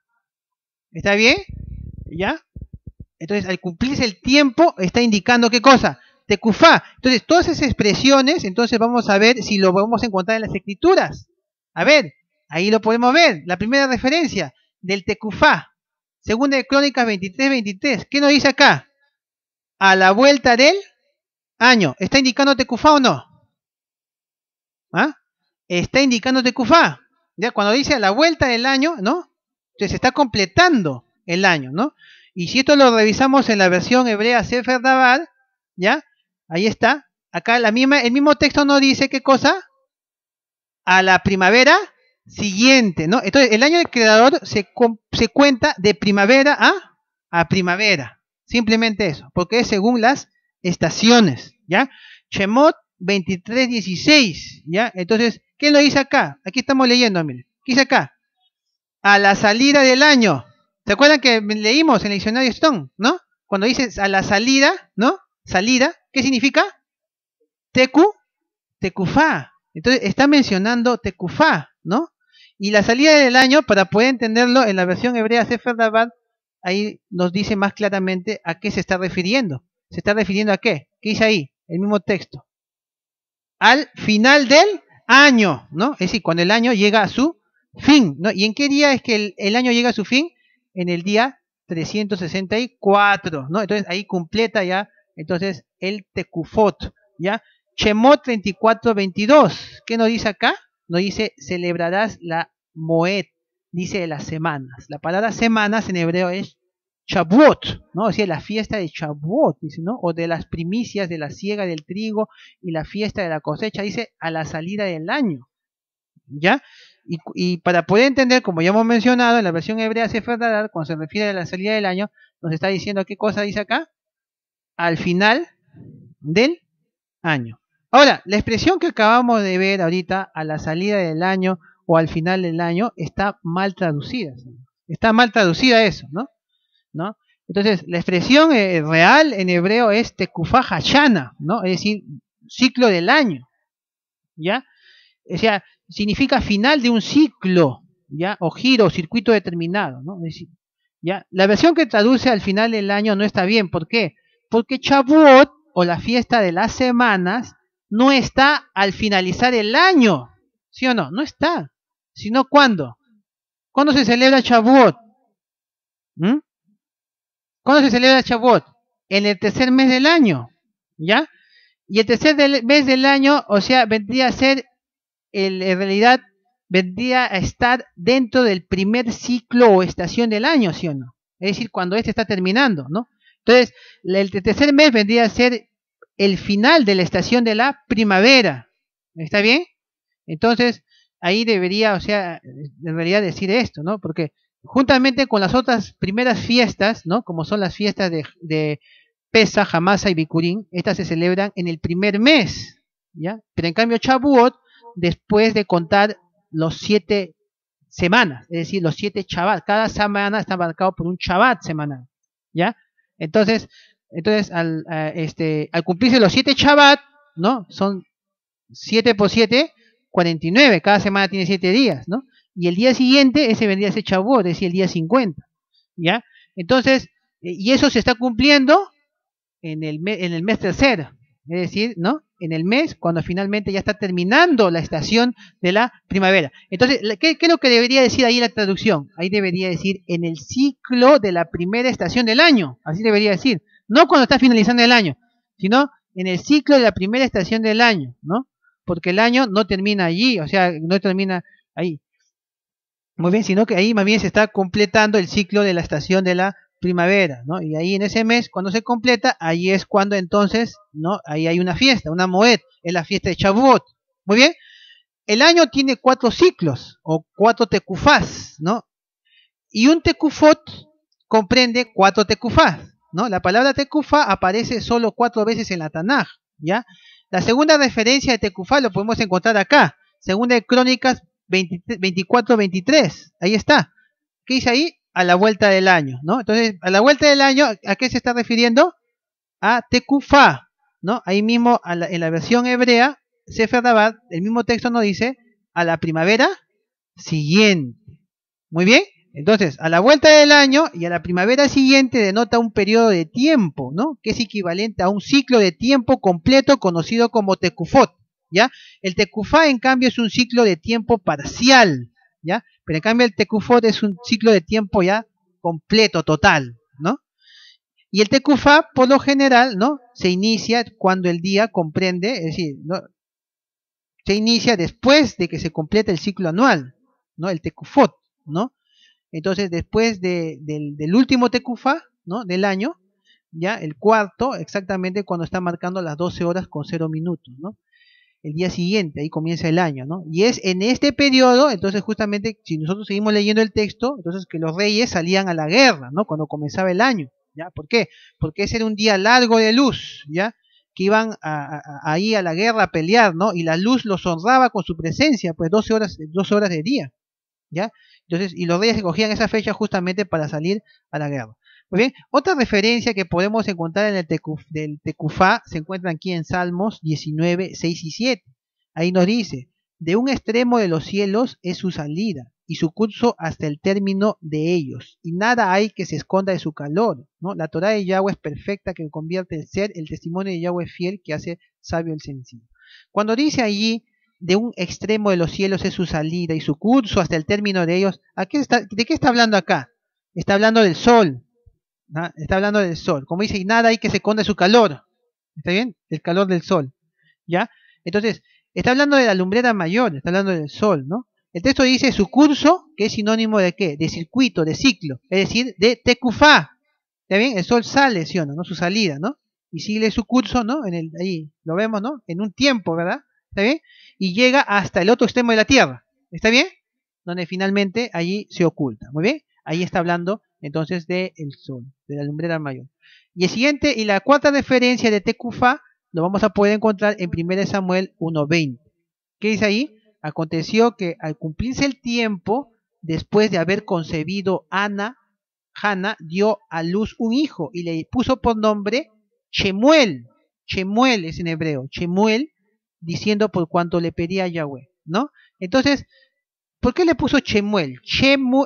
¿Está bien? ¿Ya? Entonces, al cumplirse el tiempo, está indicando qué cosa? Tecufá. Entonces, todas esas expresiones, entonces vamos a ver si lo podemos encontrar en las escrituras. A ver, ahí lo podemos ver. La primera referencia del tecufa. Segunda de Crónicas 23, 23. ¿Qué nos dice acá? A la vuelta del año. ¿Está indicándote cufá o no? ¿Ah? Está indicándote cufá. ¿Ya? Cuando dice a la vuelta del año, ¿no? Entonces está completando el año, ¿no? Y si esto lo revisamos en la versión hebrea Sefer Dabar, ¿ya? Ahí está. Acá la misma, el mismo texto no dice qué cosa. A la primavera siguiente, ¿no? Entonces el año del creador se, cuenta de primavera a, a primavera. Simplemente eso, porque es según las estaciones, ¿ya? Shemot 23.16, ¿ya? Entonces, ¿qué nos dice acá? Aquí estamos leyendo, miren. ¿Qué dice acá? A la salida del año. ¿Se acuerdan que leímos en el diccionario Stone, no? Cuando dice a la salida, ¿no? Salida, ¿qué significa? Tecu, tecufa. Entonces, está mencionando tecufa, ¿no? Y la salida del año, para poder entenderlo, en la versión hebrea Sefer ahí nos dice más claramente a qué se está refiriendo se está refiriendo a qué? ¿Qué dice ahí? El mismo texto. Al final del año, ¿no? Es decir, cuando el año llega a su fin, ¿no? ¿Y en qué día es que el, año llega a su fin? En el día 364, ¿no? Entonces ahí completa ya, entonces el Tecufot, ¿ya? 34 22 ¿qué nos dice acá? Nos dice, celebrarás la Moed, dice las semanas. La palabra semanas en hebreo es Shavuot, ¿no? O sea, la fiesta de Chabot, dice, ¿no? O de las primicias de la siega del trigo y la fiesta de la cosecha, dice, a la salida del año, ¿ya? Y, para poder entender, como ya hemos mencionado, en la versión hebrea se dar, cuando se refiere a la salida del año, nos está diciendo qué cosa dice acá, al final del año. Ahora, la expresión que acabamos de ver ahorita, a la salida del año o al final del año, está mal traducida. Está mal traducida eso, ¿no? Entonces, la expresión eh, real en hebreo es tekufah hachana, ¿no? Es decir, ciclo del año, ¿ya? O sea, significa final de un ciclo, ¿ya? O giro, o circuito determinado, ¿ya? La versión que traduce al final del año no está bien, ¿por qué? Porque Chabuot, o la fiesta de las semanas, no está al finalizar el año, ¿sí o no? No está, sino ¿cuándo? ¿Cuándo se celebra Chabuot? ¿Mm? ¿Cuándo se celebra Chabot? En el tercer mes del año, ¿ya? Y el tercer mes del año, o sea, vendría a ser, en realidad, vendría a estar dentro del primer ciclo o estación del año, ¿sí o no? Es decir, cuando este está terminando, ¿no? Entonces, el tercer mes vendría a ser el final de la estación de la primavera, ¿está bien? Entonces, ahí debería, o sea, en realidad decir esto, ¿no? Porque juntamente con las otras primeras fiestas, ¿no? como son las fiestas de, Pesa, Hamasa y Bikurín, estas se celebran en el primer mes, ¿ya? Pero en cambio Chabuot, después de contar los siete semanas, es decir, los siete Chabat, cada semana está marcado por un Chabat semanal, ¿ya? Entonces, entonces al, este, al cumplirse los siete Chabat, ¿no? Son siete por siete, cuarenta y nueve, cada semana tiene siete días, ¿no? y el día siguiente ese vendría a ser decía es decir, el día 50. ¿Ya? Entonces, eh, y eso se está cumpliendo en el, en el mes tercero, es decir, ¿no? En el mes cuando finalmente ya está terminando la estación de la primavera. Entonces, ¿qué, ¿qué, es lo que debería decir ahí la traducción? Ahí debería decir en el ciclo de la primera estación del año, así debería decir, no cuando está finalizando el año, sino en el ciclo de la primera estación del año, ¿no? Porque el año no termina allí, o sea, no termina ahí. Muy bien, sino que ahí más bien se está completando el ciclo de la estación de la primavera, ¿no? Y ahí en ese mes, cuando se completa, ahí es cuando entonces, ¿no? Ahí hay una fiesta, una moed, es la fiesta de Chabot Muy bien. El año tiene cuatro ciclos, o cuatro tecufás, ¿no? Y un tecufot comprende cuatro tecufás, ¿no? La palabra tecufá aparece solo cuatro veces en la Tanaj, ¿ya? La segunda referencia de tecufá lo podemos encontrar acá. según de Crónicas 24-23. Ahí está. ¿Qué dice ahí? A la vuelta del año, ¿no? Entonces, a la vuelta del año, ¿a qué se está refiriendo? A Tekufa, ¿no? Ahí mismo, en la versión hebrea, Sefer el mismo texto nos dice, a la primavera siguiente. Muy bien. Entonces, a la vuelta del año y a la primavera siguiente denota un periodo de tiempo, ¿no? Que es equivalente a un ciclo de tiempo completo conocido como Tekufot. ¿ya? El tecufá, en cambio, es un ciclo de tiempo parcial, ¿ya? Pero en cambio el tecufot es un ciclo de tiempo ya completo, total, ¿no? Y el tecufá, por lo general, ¿no? Se inicia cuando el día comprende, es decir, se inicia después de que se complete el ciclo anual, ¿no? El tecufot, ¿no? Entonces, después del, último tecufá, ¿no? Del año, ya el cuarto, exactamente cuando está marcando las 12 horas con 0 minutos, ¿no? el día siguiente, ahí comienza el año, ¿no? Y es en este periodo, entonces justamente, si nosotros seguimos leyendo el texto, entonces que los reyes salían a la guerra, ¿no? Cuando comenzaba el año, ¿ya? ¿Por qué? Porque ese era un día largo de luz, ¿ya? Que iban a, ahí a la guerra a pelear, ¿no? Y la luz los honraba con su presencia, pues 12 horas, dos horas de día, ¿ya? Entonces, y los reyes escogían esa fecha justamente para salir a la guerra otra referencia que podemos encontrar en el del Tecufá se encuentra aquí en Salmos 19, 6 y 7. Ahí nos dice, de un extremo de los cielos es su salida y su curso hasta el término de ellos, y nada hay que se esconda de su calor. ¿no? La Torah de Yahweh es perfecta que convierte el ser, el testimonio de Yahweh fiel que hace sabio el sencillo. Cuando dice allí, de un extremo de los cielos es su salida y su curso hasta el término de ellos, ¿de qué está hablando acá? Está hablando del sol, Está hablando del sol. Como dice, y nada hay que se esconde su calor. ¿Está bien? El calor del sol. ¿Ya? Entonces, está hablando de la lumbrera mayor, está hablando del sol, ¿no? El texto dice su curso, que es sinónimo de qué? De circuito, de ciclo, es decir, de Tecufa, ¿Está bien? El sol sale, ¿sí o no? Su salida, ¿no? Y sigue su curso, ¿no? En el, ahí lo vemos, ¿no? En un tiempo, ¿verdad? ¿Está bien? Y llega hasta el otro extremo de la Tierra. ¿Está bien? Donde finalmente allí se oculta. Muy bien. Ahí está hablando entonces del el Sol, de la lumbrera mayor. Y el siguiente y la cuarta referencia de Tecufa lo vamos a poder encontrar en 1 Samuel 1.20. ¿Qué dice ahí? Aconteció que al cumplirse el tiempo, después de haber concebido Ana, Hanna dio a luz un hijo y le puso por nombre Chemuel. Chemuel es en hebreo, Chemuel, diciendo por cuanto le pedía Yahweh, ¿no? Entonces, ¿por qué le puso Chemuel? Chemu,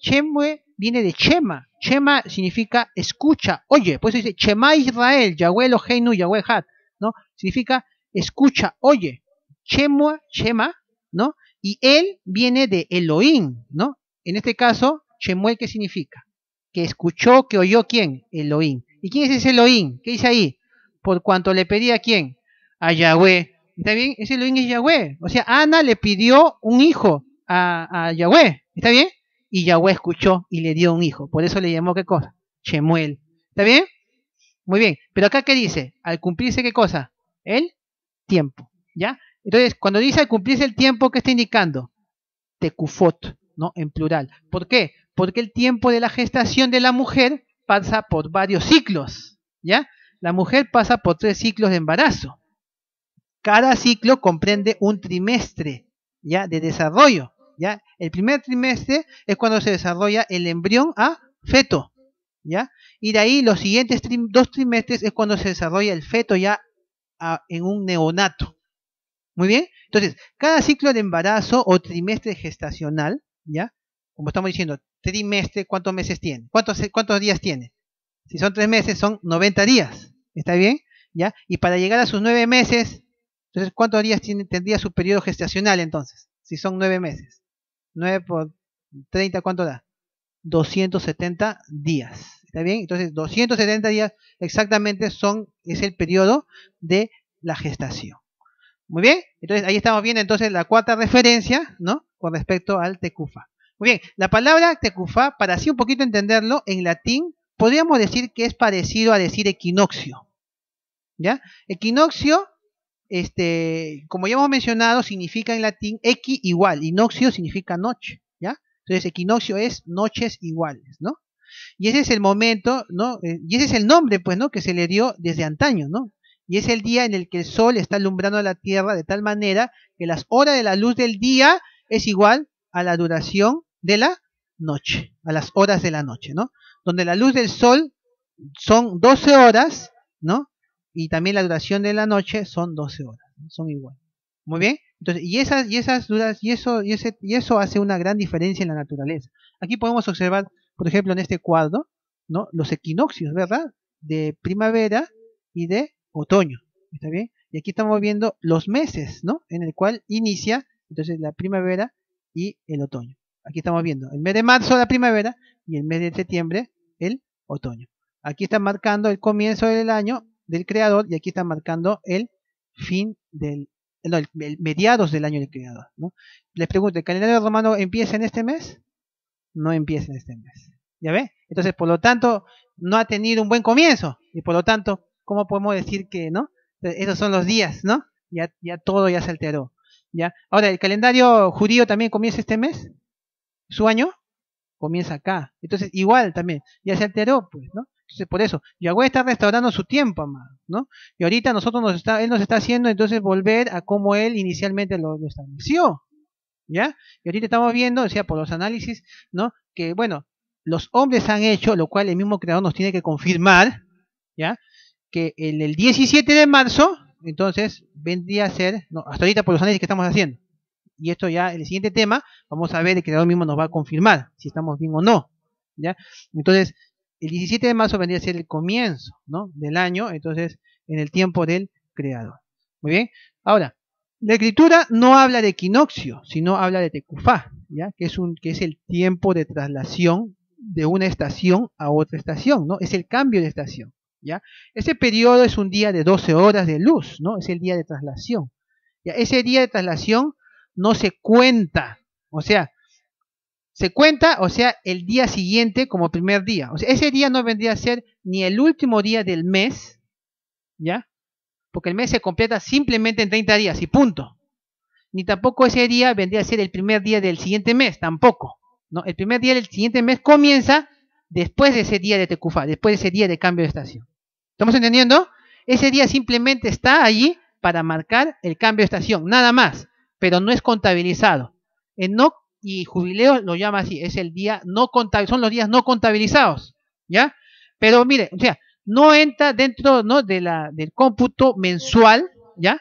Chemue viene de Chema. Chema significa escucha, oye. Por eso dice Chema Israel, Yahweh Eloheinu, Yahweh hat, ¿no? Significa escucha, oye. Chemua, Chema, ¿no? Y él viene de Elohim, ¿no? En este caso, Chemuel, ¿qué significa? Que escuchó, que oyó quién? Elohim. ¿Y quién es ese Elohim? ¿Qué dice ahí? Por cuanto le pedía a quién? A Yahweh. ¿Está bien? Ese Elohim es Yahweh. O sea, Ana le pidió un hijo a, a Yahweh. ¿Está bien? y Yahweh escuchó y le dio un hijo. Por eso le llamó qué cosa? Chemuel. ¿Está bien? Muy bien. Pero acá qué dice? Al cumplirse qué cosa? El tiempo. ¿Ya? Entonces, cuando dice al cumplirse el tiempo, ¿qué está indicando? Tecufot, ¿no? En plural. ¿Por qué? Porque el tiempo de la gestación de la mujer pasa por varios ciclos. ¿Ya? La mujer pasa por tres ciclos de embarazo. Cada ciclo comprende un trimestre, ¿ya? De desarrollo. ¿ya? El primer trimestre es cuando se desarrolla el embrión a feto, ¿ya? Y de ahí los siguientes dos trimestres es cuando se desarrolla el feto ya en un neonato. Muy bien, entonces, cada ciclo de embarazo o trimestre gestacional, ¿ya? Como estamos diciendo, trimestre, ¿cuántos meses tiene? ¿Cuántos, días tiene? Si son tres meses, son 90 días, ¿está bien? ¿Ya? Y para llegar a sus nueve meses, entonces, ¿cuántos días tendría su periodo gestacional entonces? Si son nueve meses. 9 por 30, ¿cuánto da? 270 días. ¿Está bien? Entonces, 270 días exactamente son, es el periodo de la gestación. Muy bien, entonces ahí estamos viendo entonces la cuarta referencia, ¿no? Con respecto al tecufa. Muy bien, la palabra tecufa, para así un poquito entenderlo, en latín podríamos decir que es parecido a decir equinoccio. ¿Ya? Equinoccio este, como ya hemos mencionado, significa en latín equi igual, inoxio significa noche, ¿ya? Entonces, equinoccio es noches iguales, ¿no? Y ese es el momento, ¿no? Eh, y ese es el nombre, pues, ¿no? Que se le dio desde antaño, ¿no? Y es el día en el que el sol está alumbrando a la tierra de tal manera que las horas de la luz del día es igual a la duración de la noche, a las horas de la noche, ¿no? Donde la luz del sol son 12 horas, ¿no? y también la duración de la noche son 12 horas, son iguales. Muy bien, entonces, y esas, y esas y eso, y ese, y eso hace una gran diferencia en la naturaleza. Aquí podemos observar, por ejemplo, en este cuadro, ¿no? Los equinoccios, ¿verdad? De primavera y de otoño. ¿Está bien? Y aquí estamos viendo los meses, ¿no? En el cual inicia entonces la primavera y el otoño. Aquí estamos viendo el mes de marzo la primavera y el mes de septiembre el otoño. Aquí está marcando el comienzo del año del creador y aquí está marcando el fin del el, mediados del año del creador. ¿no? Les pregunto, ¿el calendario romano empieza en este mes? No empieza en este mes. ¿Ya ve? Entonces, por lo tanto, no ha tenido un buen comienzo. Y por lo tanto, ¿cómo podemos decir que no? E, esos son los días, ¿no? Ya, ya todo ya se alteró. ¿ya? Ahora, ¿el calendario judío también comienza este mes? ¿Su año? Comienza acá. Entonces, igual también. Ya se alteró, pues, ¿no? Entonces, por eso, Yahweh está restaurando su tiempo, amado, ¿no? Y ahorita nosotros nos está, Él nos está haciendo entonces volver a como Él inicialmente lo, estableció, ¿ya? Y ahorita estamos viendo, o sea, por los análisis, ¿no? Que, bueno, los hombres han hecho, lo cual el mismo Creador nos tiene que confirmar, ¿ya? Que el, el 17 de marzo, entonces, vendría a ser, no, hasta ahorita por los análisis que estamos haciendo, y esto ya, el siguiente tema, vamos a ver, el Creador mismo nos va a confirmar si estamos bien o no, ¿ya? Entonces, el 17 de marzo vendría a ser el comienzo del año, entonces en el tiempo del creador. Muy bien, ahora, la escritura no habla de equinoccio, sino habla de tecufá, ¿ya? Que, es un, que es el tiempo de traslación de una estación a otra estación, ¿no? Es el cambio de estación, ¿ya? Ese periodo es un día de 12 horas de luz, ¿no? Es el día de traslación. ¿ya? Ese día de traslación no se cuenta, o sea, se cuenta, o sea, el día siguiente como primer día. O sea, ese día no vendría a ser ni el último día del mes, ¿ya? Porque el mes se completa simplemente en 30 días y punto. Ni tampoco ese día vendría a ser el primer día del siguiente mes, tampoco. ¿no? El primer día del siguiente mes comienza después de ese día de Tecufa, después de ese día de cambio de estación. ¿Estamos entendiendo? Ese día simplemente está allí para marcar el cambio de estación, nada más, pero no es contabilizado. En eh, no y jubileo lo llama así, es el día no contabilizado, son los días no contabilizados, ¿ya? Pero mire, o sea, no entra dentro ¿no? de la, del cómputo mensual, ¿ya?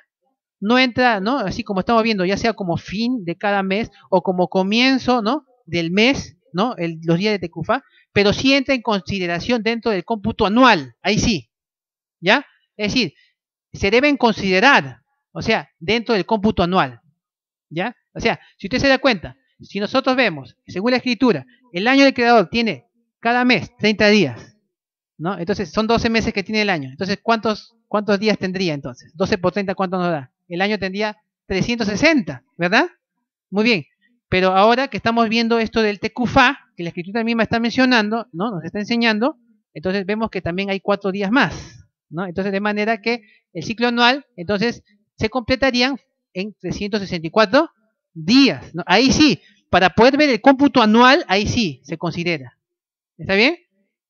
No entra, ¿no? Así como estamos viendo, ya sea como fin de cada mes o como comienzo, ¿no? Del mes, ¿no? los días de Tecufa, pero sí entra en consideración dentro del cómputo anual, ahí sí, ¿ya? Es decir, se deben considerar, o sea, dentro del cómputo anual, ¿ya? O sea, si usted se da cuenta, si nosotros vemos, según la escritura, el año del creador tiene cada mes 30 días, ¿no? Entonces son 12 meses que tiene el año. Entonces, ¿cuántos, cuántos días tendría entonces? 12 por 30, ¿cuánto nos da? El año tendría 360, ¿verdad? Muy bien. Pero ahora que estamos viendo esto del Tecufá, que la escritura misma está mencionando, ¿no? Nos está enseñando, entonces vemos que también hay cuatro días más, ¿no? Entonces, de manera que el ciclo anual, entonces, se completarían en 364 días. ¿no? Ahí sí, para poder ver el cómputo anual, ahí sí se considera. ¿Está bien?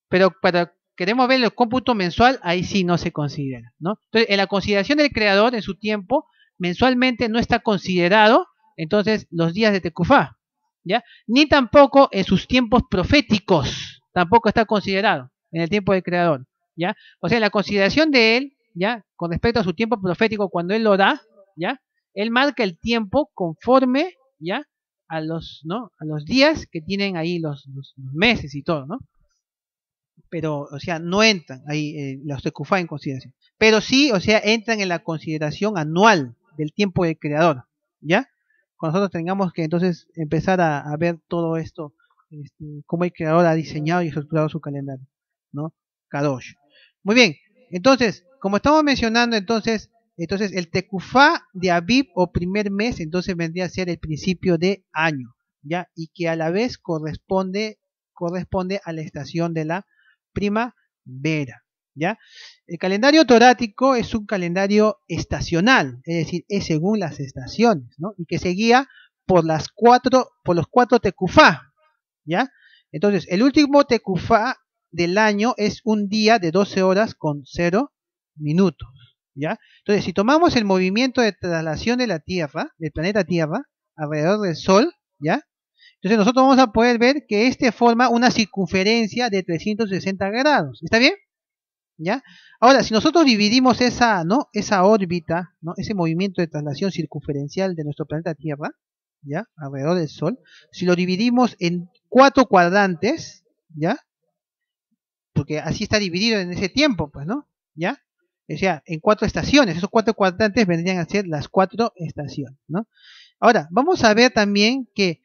Pero para queremos ver el cómputo mensual, ahí sí no se considera. ¿no? Entonces, en la consideración del creador en su tiempo, mensualmente no está considerado entonces los días de Tecufá. ¿ya? Ni tampoco en sus tiempos proféticos, tampoco está considerado en el tiempo del creador. ¿ya? O sea, en la consideración de él, ¿ya? con respecto a su tiempo profético cuando él lo da, ¿ya? Él marca el tiempo conforme, ¿ya? A los, ¿no? A los días que tienen ahí los, meses y todo, ¿no? Pero, o sea, no entran ahí eh, los tecufá en consideración. Pero sí, o sea, entran en la consideración anual del tiempo del creador, ¿ya? Cuando nosotros tengamos que entonces empezar a, ver todo esto, este, cómo el creador ha diseñado y estructurado su calendario, ¿no? Kadosh. Muy bien, entonces, como estamos mencionando, entonces, entonces, el Tecufá de Aviv o primer mes, entonces vendría a ser el principio de año, ¿ya? Y que a la vez corresponde, corresponde a la estación de la primavera, ¿ya? El calendario torático es un calendario estacional, es decir, es según las estaciones, ¿no? Y que se guía por, las por los cuatro Tecufá, ¿ya? Entonces, el último Tecufá del año es un día de 12 horas con 0 minutos. ¿ya? Entonces, si tomamos el movimiento de traslación de la Tierra, del planeta Tierra, alrededor del Sol, ¿ya? Entonces nosotros vamos a poder ver que este forma una circunferencia de 360 grados, ¿está bien? ¿Ya? Ahora, si nosotros dividimos esa, ¿no? Esa órbita, ¿no? Ese movimiento de traslación circunferencial de nuestro planeta Tierra, ¿ya? Alrededor del Sol, si lo dividimos en cuatro cuadrantes, ¿ya? Porque así está dividido en ese tiempo, pues, ¿no? ¿Ya? sea, en cuatro estaciones. Esos cuatro cuadrantes vendrían a ser las cuatro estaciones, ¿no? Ahora, vamos a ver también que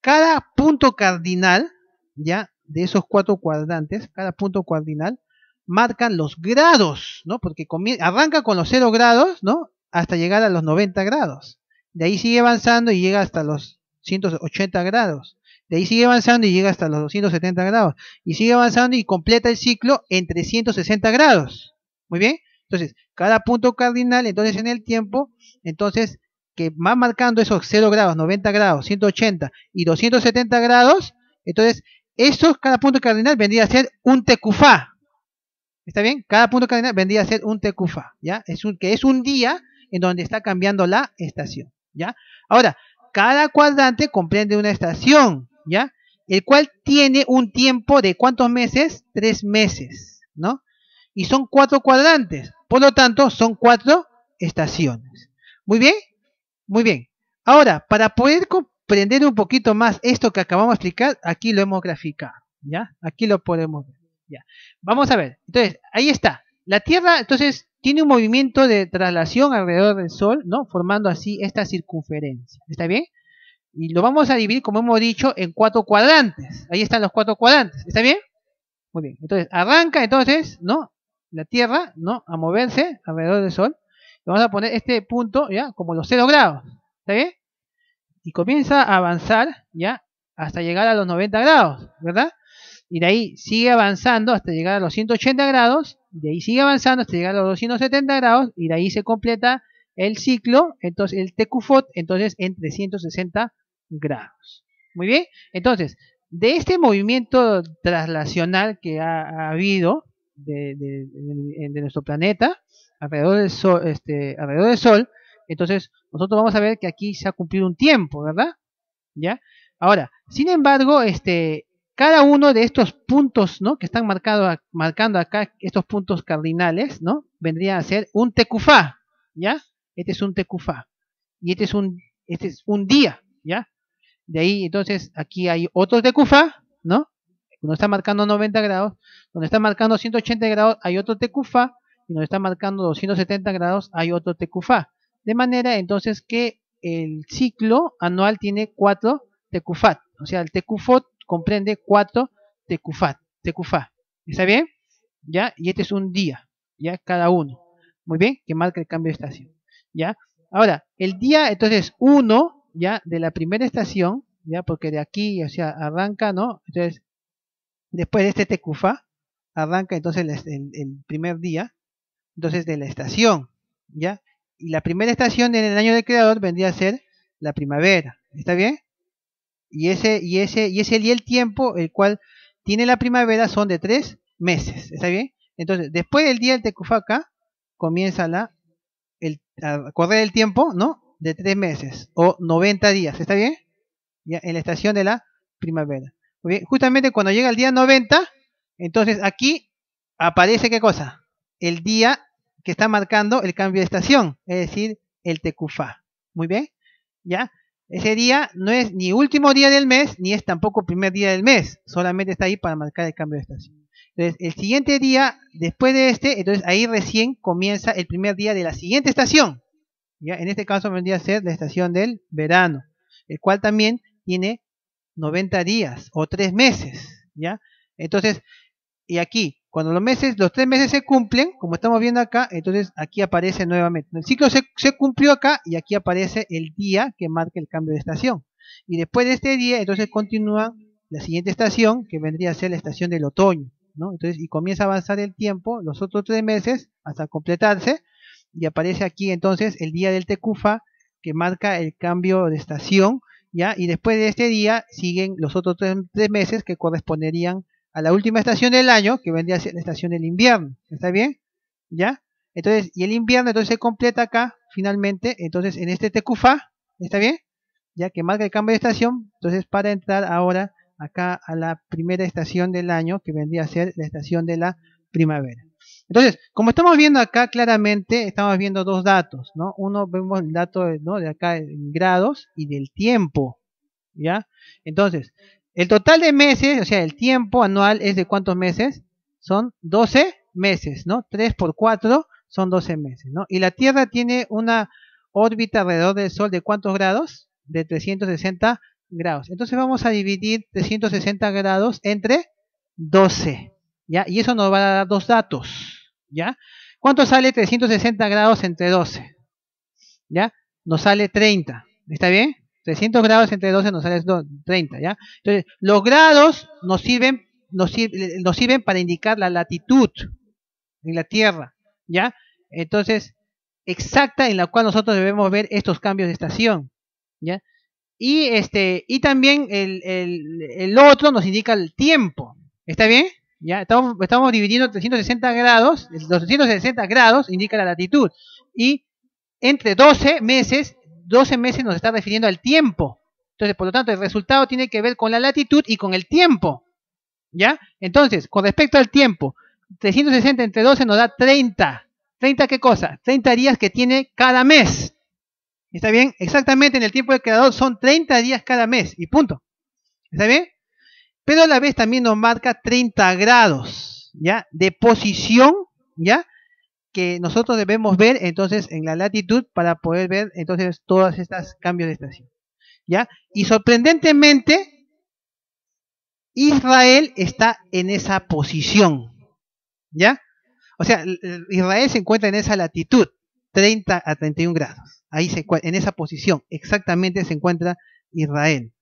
cada punto cardinal, ya, de esos cuatro cuadrantes, cada punto cardinal, marcan los grados, ¿no? Porque arranca con los cero grados, ¿no? Hasta llegar a los 90 grados. De ahí sigue avanzando y llega hasta los 180 grados. De ahí sigue avanzando y llega hasta los 270 grados. Y sigue avanzando y completa el ciclo en 360 grados. Muy bien. Entonces, cada punto cardinal, entonces en el tiempo, entonces que va marcando esos 0 grados, 90 grados, 180 y 270 grados, entonces esos cada punto cardinal vendría a ser un tecufá. ¿Está bien? Cada punto cardinal vendría a ser un tecufá, ¿ya? Es un, que es un día en donde está cambiando la estación, ¿ya? Ahora, cada cuadrante comprende una estación, ¿ya? El cual tiene un tiempo de ¿cuántos meses? Tres meses, ¿no? y son cuatro cuadrantes. Por lo tanto, son cuatro estaciones. ¿Muy bien? Muy bien. Ahora, para poder comprender un poquito más esto que acabamos de explicar, aquí lo hemos graficado. ¿Ya? Aquí lo podemos ver. ¿ya? Vamos a ver. Entonces, ahí está. La Tierra, entonces, tiene un movimiento de traslación alrededor del Sol, ¿no? Formando así esta circunferencia. ¿Está bien? Y lo vamos a dividir, como hemos dicho, en cuatro cuadrantes. Ahí están los cuatro cuadrantes. ¿Está bien? Muy bien. Entonces, arranca entonces, ¿no? la Tierra, ¿no? A moverse alrededor del Sol. vamos a poner este punto, ¿ya? Como los 0 grados, ¿está bien? Y comienza a avanzar, ¿ya? Hasta llegar a los 90 grados, ¿verdad? Y de ahí sigue avanzando hasta llegar a los 180 grados, de ahí sigue avanzando hasta llegar a los 270 grados, y de ahí se completa el ciclo, entonces el Tecufot, entonces en 360 grados. Muy bien, entonces, de este movimiento traslacional que ha habido, de, nuestro planeta, alrededor del, sol, este, alrededor del Sol, entonces nosotros vamos a ver que aquí se ha cumplido un tiempo, ¿verdad? ¿Ya? Ahora, sin embargo, este, cada uno de estos puntos, ¿no? Que están marcado, marcando acá estos puntos cardinales, ¿no? Vendría a ser un tecufá, ¿ya? Este es un tecufá. Y este es un, este es un día, ¿ya? De ahí, entonces, aquí hay otro tecufá, ¿no? donde está marcando 90 grados, donde está marcando 180 grados hay otro tecufá. y donde está marcando 270 grados hay otro tecufa. De manera entonces que el ciclo anual tiene cuatro tecufat. O sea, el tecufot comprende cuatro tecufat. tecufa ¿Está bien? ¿Ya? Y este es un día, ¿ya? Cada uno. Muy bien, que marca el cambio de estación. ¿Ya? Ahora, el día, entonces, uno, ¿ya? De la primera estación, ¿ya? Porque de aquí, o sea, arranca, ¿no? Entonces, Después de este Tecufa, arranca entonces el, primer día, entonces de la estación, ¿ya? Y la primera estación en el año del creador vendría a ser la primavera, ¿está bien? Y ese, y ese, y ese día el tiempo el cual tiene la primavera son de tres meses, ¿está bien? Entonces, después del día del acá comienza la, el, a correr el tiempo, ¿no? De tres meses o 90 días, ¿está bien? Ya, en la estación de la primavera justamente cuando llega el día 90, entonces aquí aparece qué cosa? El día que está marcando el cambio de estación, es decir, el Tecufá. Muy bien, ¿ya? Ese día no es ni último día del mes, ni es tampoco primer día del mes, solamente está ahí para marcar el cambio de estación. Entonces, el siguiente día, después de este, entonces ahí recién comienza el primer día de la siguiente estación. ¿ya? En este caso vendría a ser la estación del verano, el cual también tiene 90 días o 3 meses, ¿ya? Entonces, y aquí, cuando los meses, los tres meses se cumplen, como estamos viendo acá, entonces aquí aparece nuevamente. El ciclo se, se cumplió acá y aquí aparece el día que marca el cambio de estación. Y después de este día, entonces continúa la siguiente estación, que vendría a ser la estación del otoño, ¿no? Entonces, y comienza a avanzar el tiempo, los otros 3 meses, hasta completarse, y aparece aquí entonces el día del Tecufa, que marca el cambio de estación ¿ya? Y después de este día siguen los otros tres, meses que corresponderían a la última estación del año, que vendría a ser la estación del invierno, ¿está bien? ¿Ya? Entonces, y el invierno entonces se completa acá, finalmente, entonces en este Tecufa, ¿está bien? Ya que marca el cambio de estación, entonces para entrar ahora acá a la primera estación del año, que vendría a ser la estación de la primavera. Entonces, como estamos viendo acá claramente, estamos viendo dos datos, ¿no? Uno vemos el dato de acá en grados y del tiempo, ¿ya? Entonces, el total de meses, o sea, el tiempo anual es de cuántos meses? Son 12 meses, ¿no? 3 por 4 son 12 meses, ¿no? Y la Tierra tiene una órbita alrededor del Sol de cuántos grados? De 360 grados. Entonces vamos a dividir 360 grados entre 12. ¿ya? Y eso nos va a dar dos datos, ¿ya? ¿Cuánto sale 360 grados entre 12? ¿Ya? Nos sale 30, ¿está bien? 300 grados entre 12 nos sale 30, ¿ya? Entonces, los grados nos sirven, nos para indicar la latitud en la Tierra, ¿ya? Entonces, exacta en la cual nosotros debemos ver estos cambios de estación, ¿ya? Y, este, y también el otro nos indica el tiempo, ¿está bien? ¿ya? Estamos, dividiendo 360 grados, los 360 grados indica la latitud, y entre 12 meses, 12 meses nos está refiriendo al tiempo. Entonces, por lo tanto, el resultado tiene que ver con la latitud y con el tiempo, ¿ya? Entonces, con respecto al tiempo, 360 entre 12 nos da 30. ¿30 qué cosa? 30 días que tiene cada mes. ¿Está bien? Exactamente en el tiempo del creador son 30 días cada mes y punto. ¿Está bien? pero a la vez también nos marca 30 grados, ¿ya? De posición, ¿ya? Que nosotros debemos ver entonces en la latitud para poder ver entonces todos estos cambios de estación, ¿ya? Y sorprendentemente, Israel está en esa posición, ¿ya? O sea, Israel se encuentra en esa latitud, 30 a 31 grados. Ahí se en esa posición, exactamente se encuentra Israel.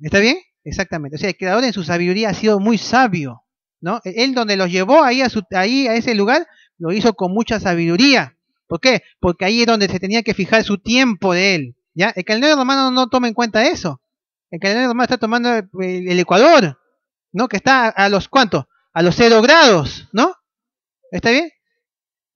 ¿Está bien? Exactamente. O sea, el creador en su sabiduría ha sido muy sabio, ¿no? E-, él donde los llevó ahí a, su, ahí a ese lugar, lo hizo con mucha sabiduría. ¿Por qué? Porque ahí es donde se tenía que fijar su tiempo de él. ¿ya? El calendario romano no toma en cuenta eso. El calendario romano está tomando eh, el, Ecuador, ¿no? Que está a, los cuantos, a los cero grados, ¿no? ¿Está bien?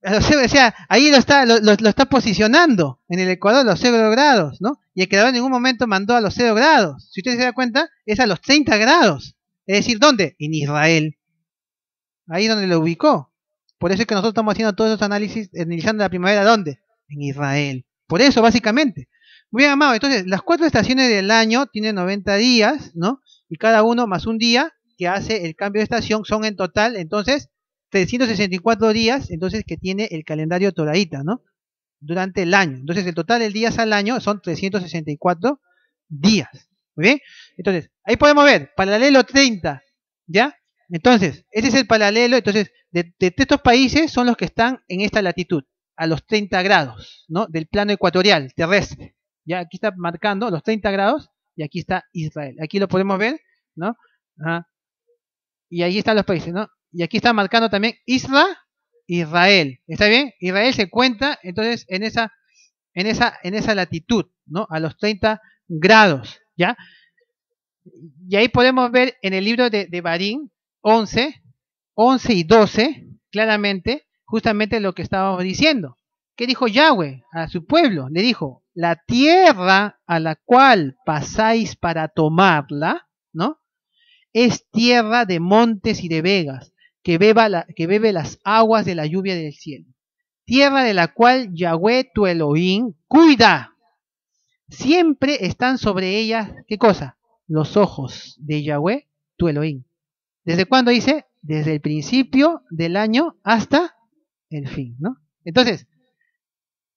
o sea, ahí lo está, lo, está posicionando en el Ecuador, los 0 grados, ¿no? Y el que en ningún momento mandó a los 0 grados. Si usted se da cuenta, es a los 30 grados. Es decir, ¿dónde? En Israel. Ahí donde lo ubicó. Por eso es que nosotros estamos haciendo todos esos análisis, analizando la primavera, ¿dónde? En Israel. Por eso, básicamente. Muy bien, amado. Entonces, las cuatro estaciones del año tienen 90 días, ¿no? Y cada uno más un día que hace el cambio de estación son en total, entonces, 364 días, entonces, que tiene el calendario Torahita, ¿no? Durante el año. Entonces, el total de días al año son 364 días. Muy bien. Entonces, ahí podemos ver, paralelo 30, ¿ya? Entonces, ese es el paralelo. Entonces, de, de, estos países son los que están en esta latitud, a los 30 grados, ¿no? Del plano ecuatorial, terrestre. Ya aquí está marcando los 30 grados y aquí está Israel. Aquí lo podemos ver, ¿no? Ajá. Y ahí están los países, ¿no? y aquí está marcando también Isra, Israel. ¿Está bien? Israel se cuenta entonces en esa, en esa, en esa latitud, ¿no? A los 30 grados, ¿ya? Y ahí podemos ver en el libro de, de Barín 11, 11 y 12, claramente, justamente lo que estábamos diciendo. ¿Qué dijo Yahweh a su pueblo? Le dijo, la tierra a la cual pasáis para tomarla, ¿no? Es tierra de montes y de vegas, que, beba que bebe las aguas de la lluvia del cielo. Tierra de la cual Yahweh tu Elohim cuida. Siempre están sobre ella, ¿qué cosa? Los ojos de Yahweh tu Elohim. ¿Desde cuándo dice? Desde el principio del año hasta el fin, ¿no? Entonces,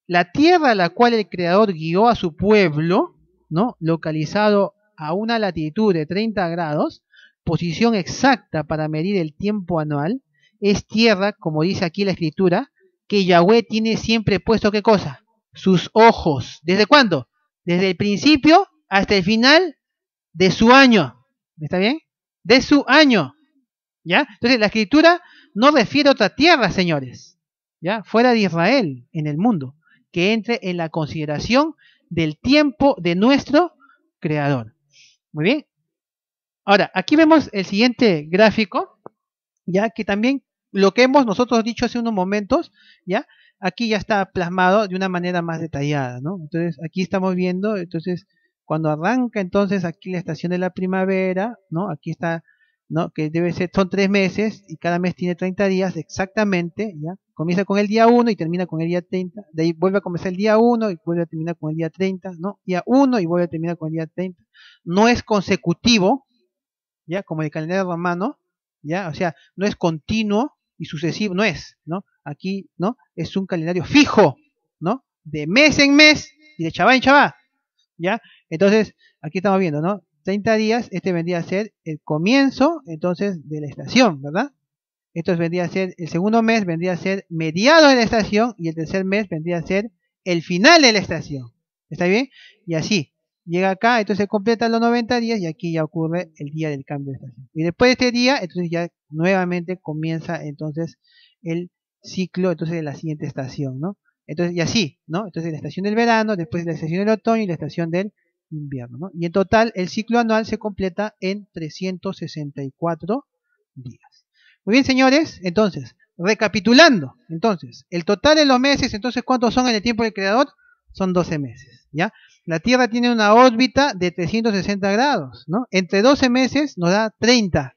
la tierra a la cual el Creador guió a su pueblo, ¿no? Localizado a una latitud de 30 grados, posición exacta para medir el tiempo anual es tierra, como dice aquí la escritura, que Yahweh tiene siempre puesto qué cosa? Sus ojos. ¿Desde cuándo? Desde el principio hasta el final de su año. ¿Está bien? De su año. ¿Ya? Entonces la escritura no refiere a otra tierra, señores. ¿Ya? Fuera de Israel, en el mundo, que entre en la consideración del tiempo de nuestro creador. Muy bien. Ahora, aquí vemos el siguiente gráfico, ya que también lo que hemos nosotros dicho hace unos momentos, ya aquí ya está plasmado de una manera más detallada, ¿no? Entonces, aquí estamos viendo, entonces, cuando arranca entonces aquí la estación de la primavera, ¿no? Aquí está, ¿no? Que debe ser, son tres meses y cada mes tiene 30 días exactamente, ¿ya? Comienza con el día 1 y termina con el día 30, de ahí vuelve a comenzar el día 1 y vuelve a terminar con el día 30, ¿no? Día 1 y vuelve a terminar con el día 30. No es consecutivo, ¿ya? Como el calendario romano, ¿ya? O sea, no es continuo y sucesivo, no es, ¿no? Aquí, ¿no? Es un calendario fijo, ¿no? De mes en mes y de chava en chava ¿ya? Entonces, aquí estamos viendo, ¿no? 30 días, este vendría a ser el comienzo, entonces, de la estación, ¿verdad? Esto vendría a ser, el segundo mes vendría a ser mediado de la estación y el tercer mes vendría a ser el final de la estación. ¿Está bien? Y así, llega acá, entonces completa los 90 días y aquí ya ocurre el día del cambio de estación. Y después de este día, entonces ya nuevamente comienza entonces el ciclo entonces de la siguiente estación, ¿no? Entonces, y así, ¿no? Entonces la estación del verano, después la estación del otoño y la estación del invierno, ¿no? Y en total el ciclo anual se completa en 364 días. Muy bien, señores, entonces, recapitulando, entonces, el total de los meses, entonces, ¿cuántos son en el tiempo del creador? son 12 meses, ¿ya? La Tierra tiene una órbita de 360 grados, ¿no? Entre 12 meses nos da 30.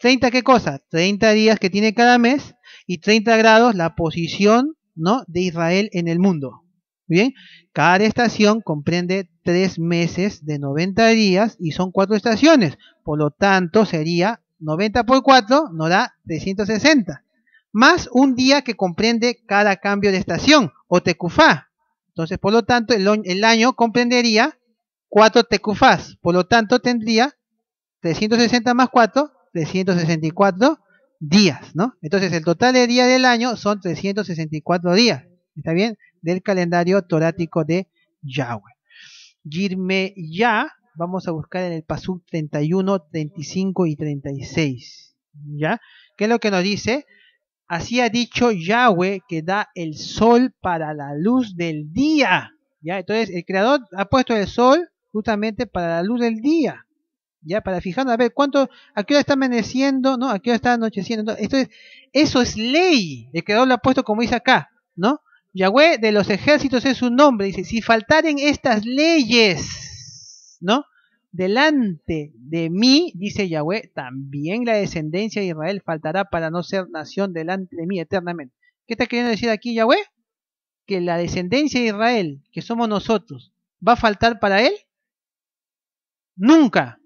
¿30 qué cosa? 30 días que tiene cada mes y 30 grados la posición, ¿no? De Israel en el mundo. Bien, cada estación comprende 3 meses de 90 días y son 4 estaciones. Por lo tanto, sería 90 por 4 nos da 360. Más un día que comprende cada cambio de estación o tecufá, entonces, por lo tanto, el, año comprendería cuatro tecufás. Por lo tanto, tendría 360 más 4, 364 días, ¿no? Entonces, el total de días del año son 364 días, ¿está bien? Del calendario torático de Yahweh. girme ya, vamos a buscar en el Pasuk 31, 35 y 36, ¿ya? ¿Qué es lo que nos dice? Así ha dicho Yahweh que da el sol para la luz del día. ¿Ya? Entonces el Creador ha puesto el sol justamente para la luz del día. ¿Ya? Para fijarnos, a ver, ¿cuánto, ¿a qué está amaneciendo? ¿No? ¿A qué está anocheciendo? Entonces, eso es ley. El Creador lo ha puesto como dice acá, ¿no? Yahweh de los ejércitos es su nombre. Dice, si faltaren estas leyes, ¿no? delante de mí, dice Yahweh, también la descendencia de Israel faltará para no ser nación delante de mí eternamente. ¿Qué está queriendo decir aquí Yahweh? Que la descendencia de Israel, que somos nosotros, va a faltar para él? Nunca.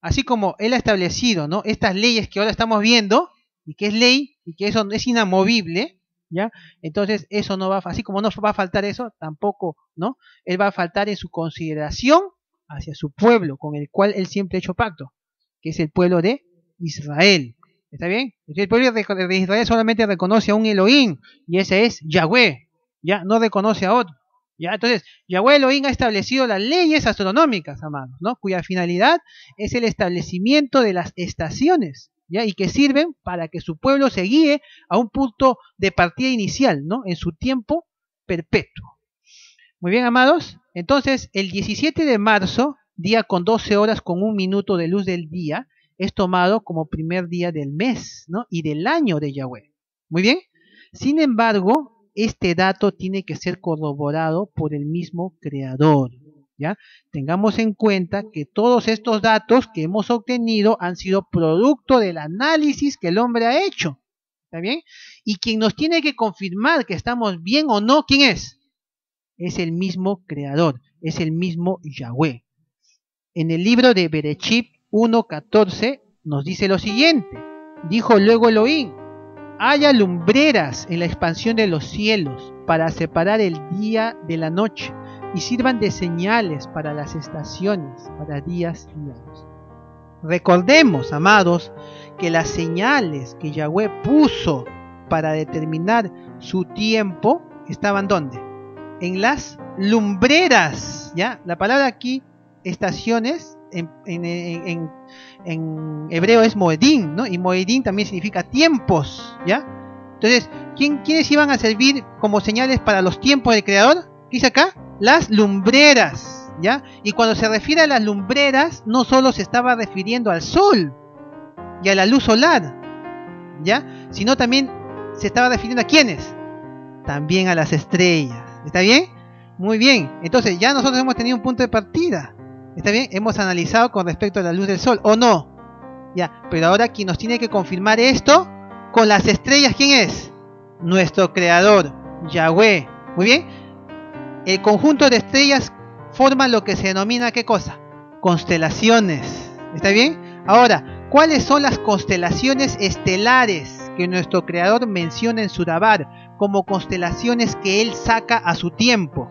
Así como él ha establecido, ¿no? Estas leyes que ahora estamos viendo y que es ley y que eso es inamovible, ¿ya? Entonces, eso no va así como no va a faltar eso, tampoco, ¿no? Él va a faltar en su consideración hacia su pueblo con el cual él siempre ha hecho pacto, que es el pueblo de Israel. ¿Está bien? El pueblo de Israel solamente reconoce a un Elohim y ese es Yahweh. Ya no reconoce a otro. ¿Ya? Entonces, Yahweh Elohim ha establecido las leyes astronómicas, amados, ¿no? cuya finalidad es el establecimiento de las estaciones, ¿ya? y que sirven para que su pueblo se guíe a un punto de partida inicial, ¿no? en su tiempo perpetuo. Muy bien, amados, entonces, el 17 de marzo, día con 12 horas con un minuto de luz del día, es tomado como primer día del mes y del año de Yahweh. Muy bien. Sin embargo, este dato tiene que ser corroborado por el mismo creador. ¿ya? Tengamos en cuenta que todos estos datos que hemos obtenido han sido producto del análisis que el hombre ha hecho. ¿Está bien? Y quien nos tiene que confirmar que estamos bien o no, ¿quién es? es el mismo creador, es el mismo Yahweh. En el libro de Berechip 1.14 nos dice lo siguiente, dijo luego Elohim, haya lumbreras en la expansión de los cielos para separar el día de la noche y sirvan de señales para las estaciones, para días y años. Recordemos, amados, que las señales que Yahweh puso para determinar su tiempo estaban donde? en las lumbreras. ¿ya? La palabra aquí, estaciones, en, hebreo es Moedín, ¿no? y Moedín también significa tiempos. ¿ya? Entonces, ¿quiénes iban a servir como señales para los tiempos del Creador? ¿Qué dice acá? Las lumbreras. ¿Ya? Y cuando se refiere a las lumbreras, no solo se estaba refiriendo al sol y a la luz solar, ¿ya? Sino también se estaba refiriendo a quiénes? También a las estrellas. ¿Está bien? Muy bien. Entonces ya nosotros hemos tenido un punto de partida. ¿Está bien? Hemos analizado con respecto a la luz del sol, ¿o no? Ya, pero ahora quien nos tiene que confirmar esto con las estrellas, ¿quién es? Nuestro creador, Yahweh. Muy bien. El conjunto de estrellas forma lo que se denomina ¿qué cosa? Constelaciones. ¿Está bien? Ahora, ¿cuáles son las constelaciones estelares que nuestro creador menciona en Surabar? como constelaciones que él saca a su tiempo.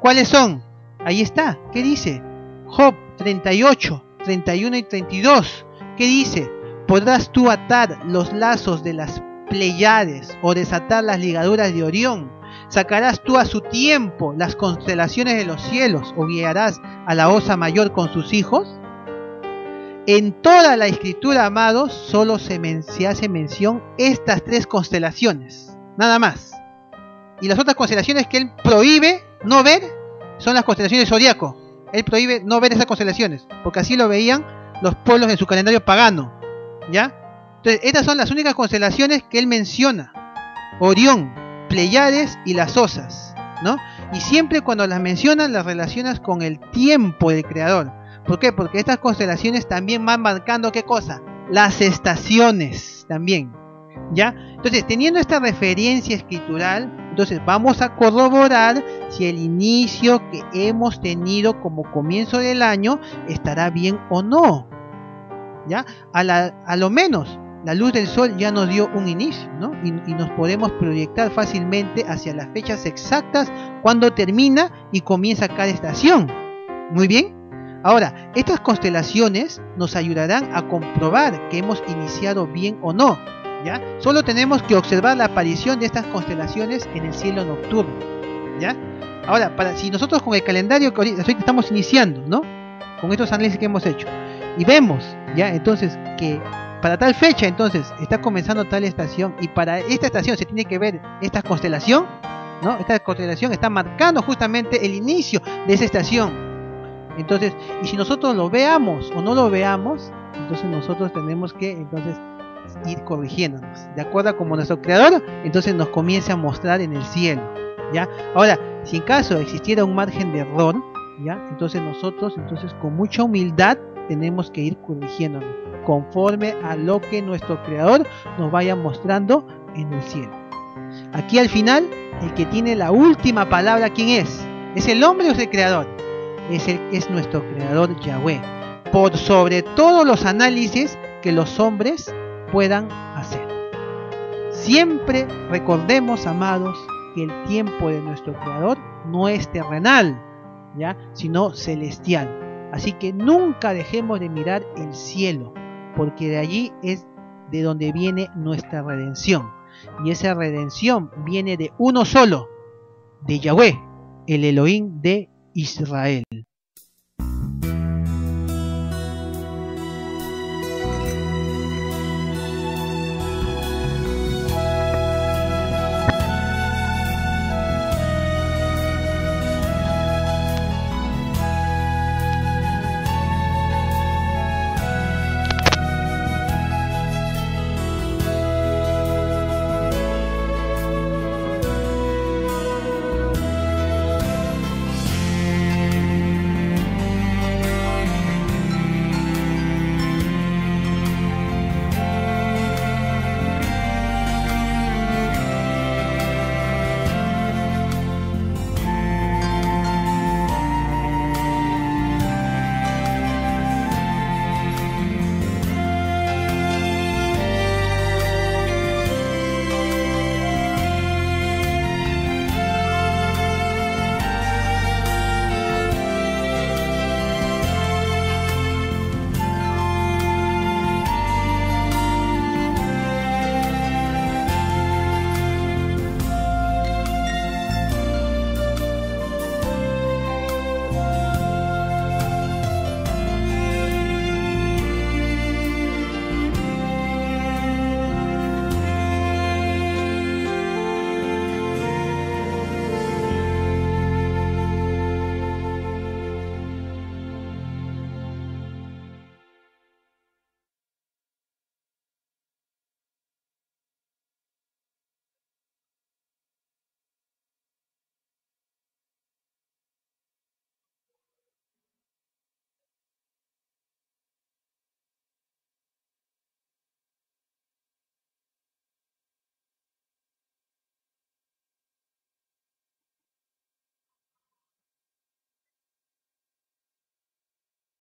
¿Cuáles son? Ahí está. ¿Qué dice? Job 38, 31 y 32. ¿Qué dice? Podrás tú atar los lazos de las Pleiades o desatar las ligaduras de Orión. Sacarás tú a su tiempo las constelaciones de los cielos o guiarás a la osa mayor con sus hijos. En toda la escritura, amados, solo se, hace mención estas tres constelaciones. Nada más. Y las otras constelaciones que él prohíbe no ver son las constelaciones zodiaco. Él prohíbe no ver esas constelaciones, porque así lo veían los pueblos en su calendario pagano. ¿Ya? Entonces, estas son las únicas constelaciones que él menciona. Orión, Pleiades y las Osas, ¿no? Y siempre cuando las mencionas las relacionas con el tiempo del creador. ¿Por qué? Porque estas constelaciones también van marcando qué cosa? Las estaciones también. Entonces, teniendo esta referencia escritural, entonces vamos a corroborar si el inicio que hemos tenido como comienzo del año estará bien o no. ¿Ya? A, lo menos, la luz del sol ya nos dio un inicio, y nos podemos proyectar fácilmente hacia las fechas exactas cuando termina y comienza cada estación. Muy bien. Ahora, estas constelaciones nos ayudarán a comprobar que hemos iniciado bien o no Solo tenemos que observar la aparición de estas constelaciones en el cielo nocturno, ¿ya? Ahora, para, si nosotros con el calendario que estamos iniciando, ¿no? Con estos análisis que hemos hecho, y vemos, ¿ya? Entonces, que para tal fecha, entonces, está comenzando tal estación, y para esta estación se tiene que ver esta constelación, ¿no? Esta constelación está marcando justamente el inicio de esa estación. Entonces, y si nosotros lo veamos o no lo veamos, entonces nosotros tenemos que, entonces, ir corrigiéndonos. De acuerdo a como nuestro creador, entonces nos comienza a mostrar en el cielo. ¿ya? Ahora, si en caso existiera un margen de error, ¿ya? entonces nosotros, entonces con mucha humildad, tenemos que ir corrigiéndonos conforme a lo que nuestro creador nos vaya mostrando en el cielo. Aquí al final, el que tiene la última palabra, ¿quién es? ¿Es el hombre o es el creador? Es, el, es nuestro creador Yahweh. Por sobre todos los análisis que los hombres puedan hacer. Siempre recordemos, amados, que el tiempo de nuestro Creador no es terrenal, ¿ya? sino celestial. Así que nunca dejemos de mirar el cielo, porque de allí es de donde viene nuestra redención. Y esa redención viene de uno solo, de Yahweh, el Elohim de Israel.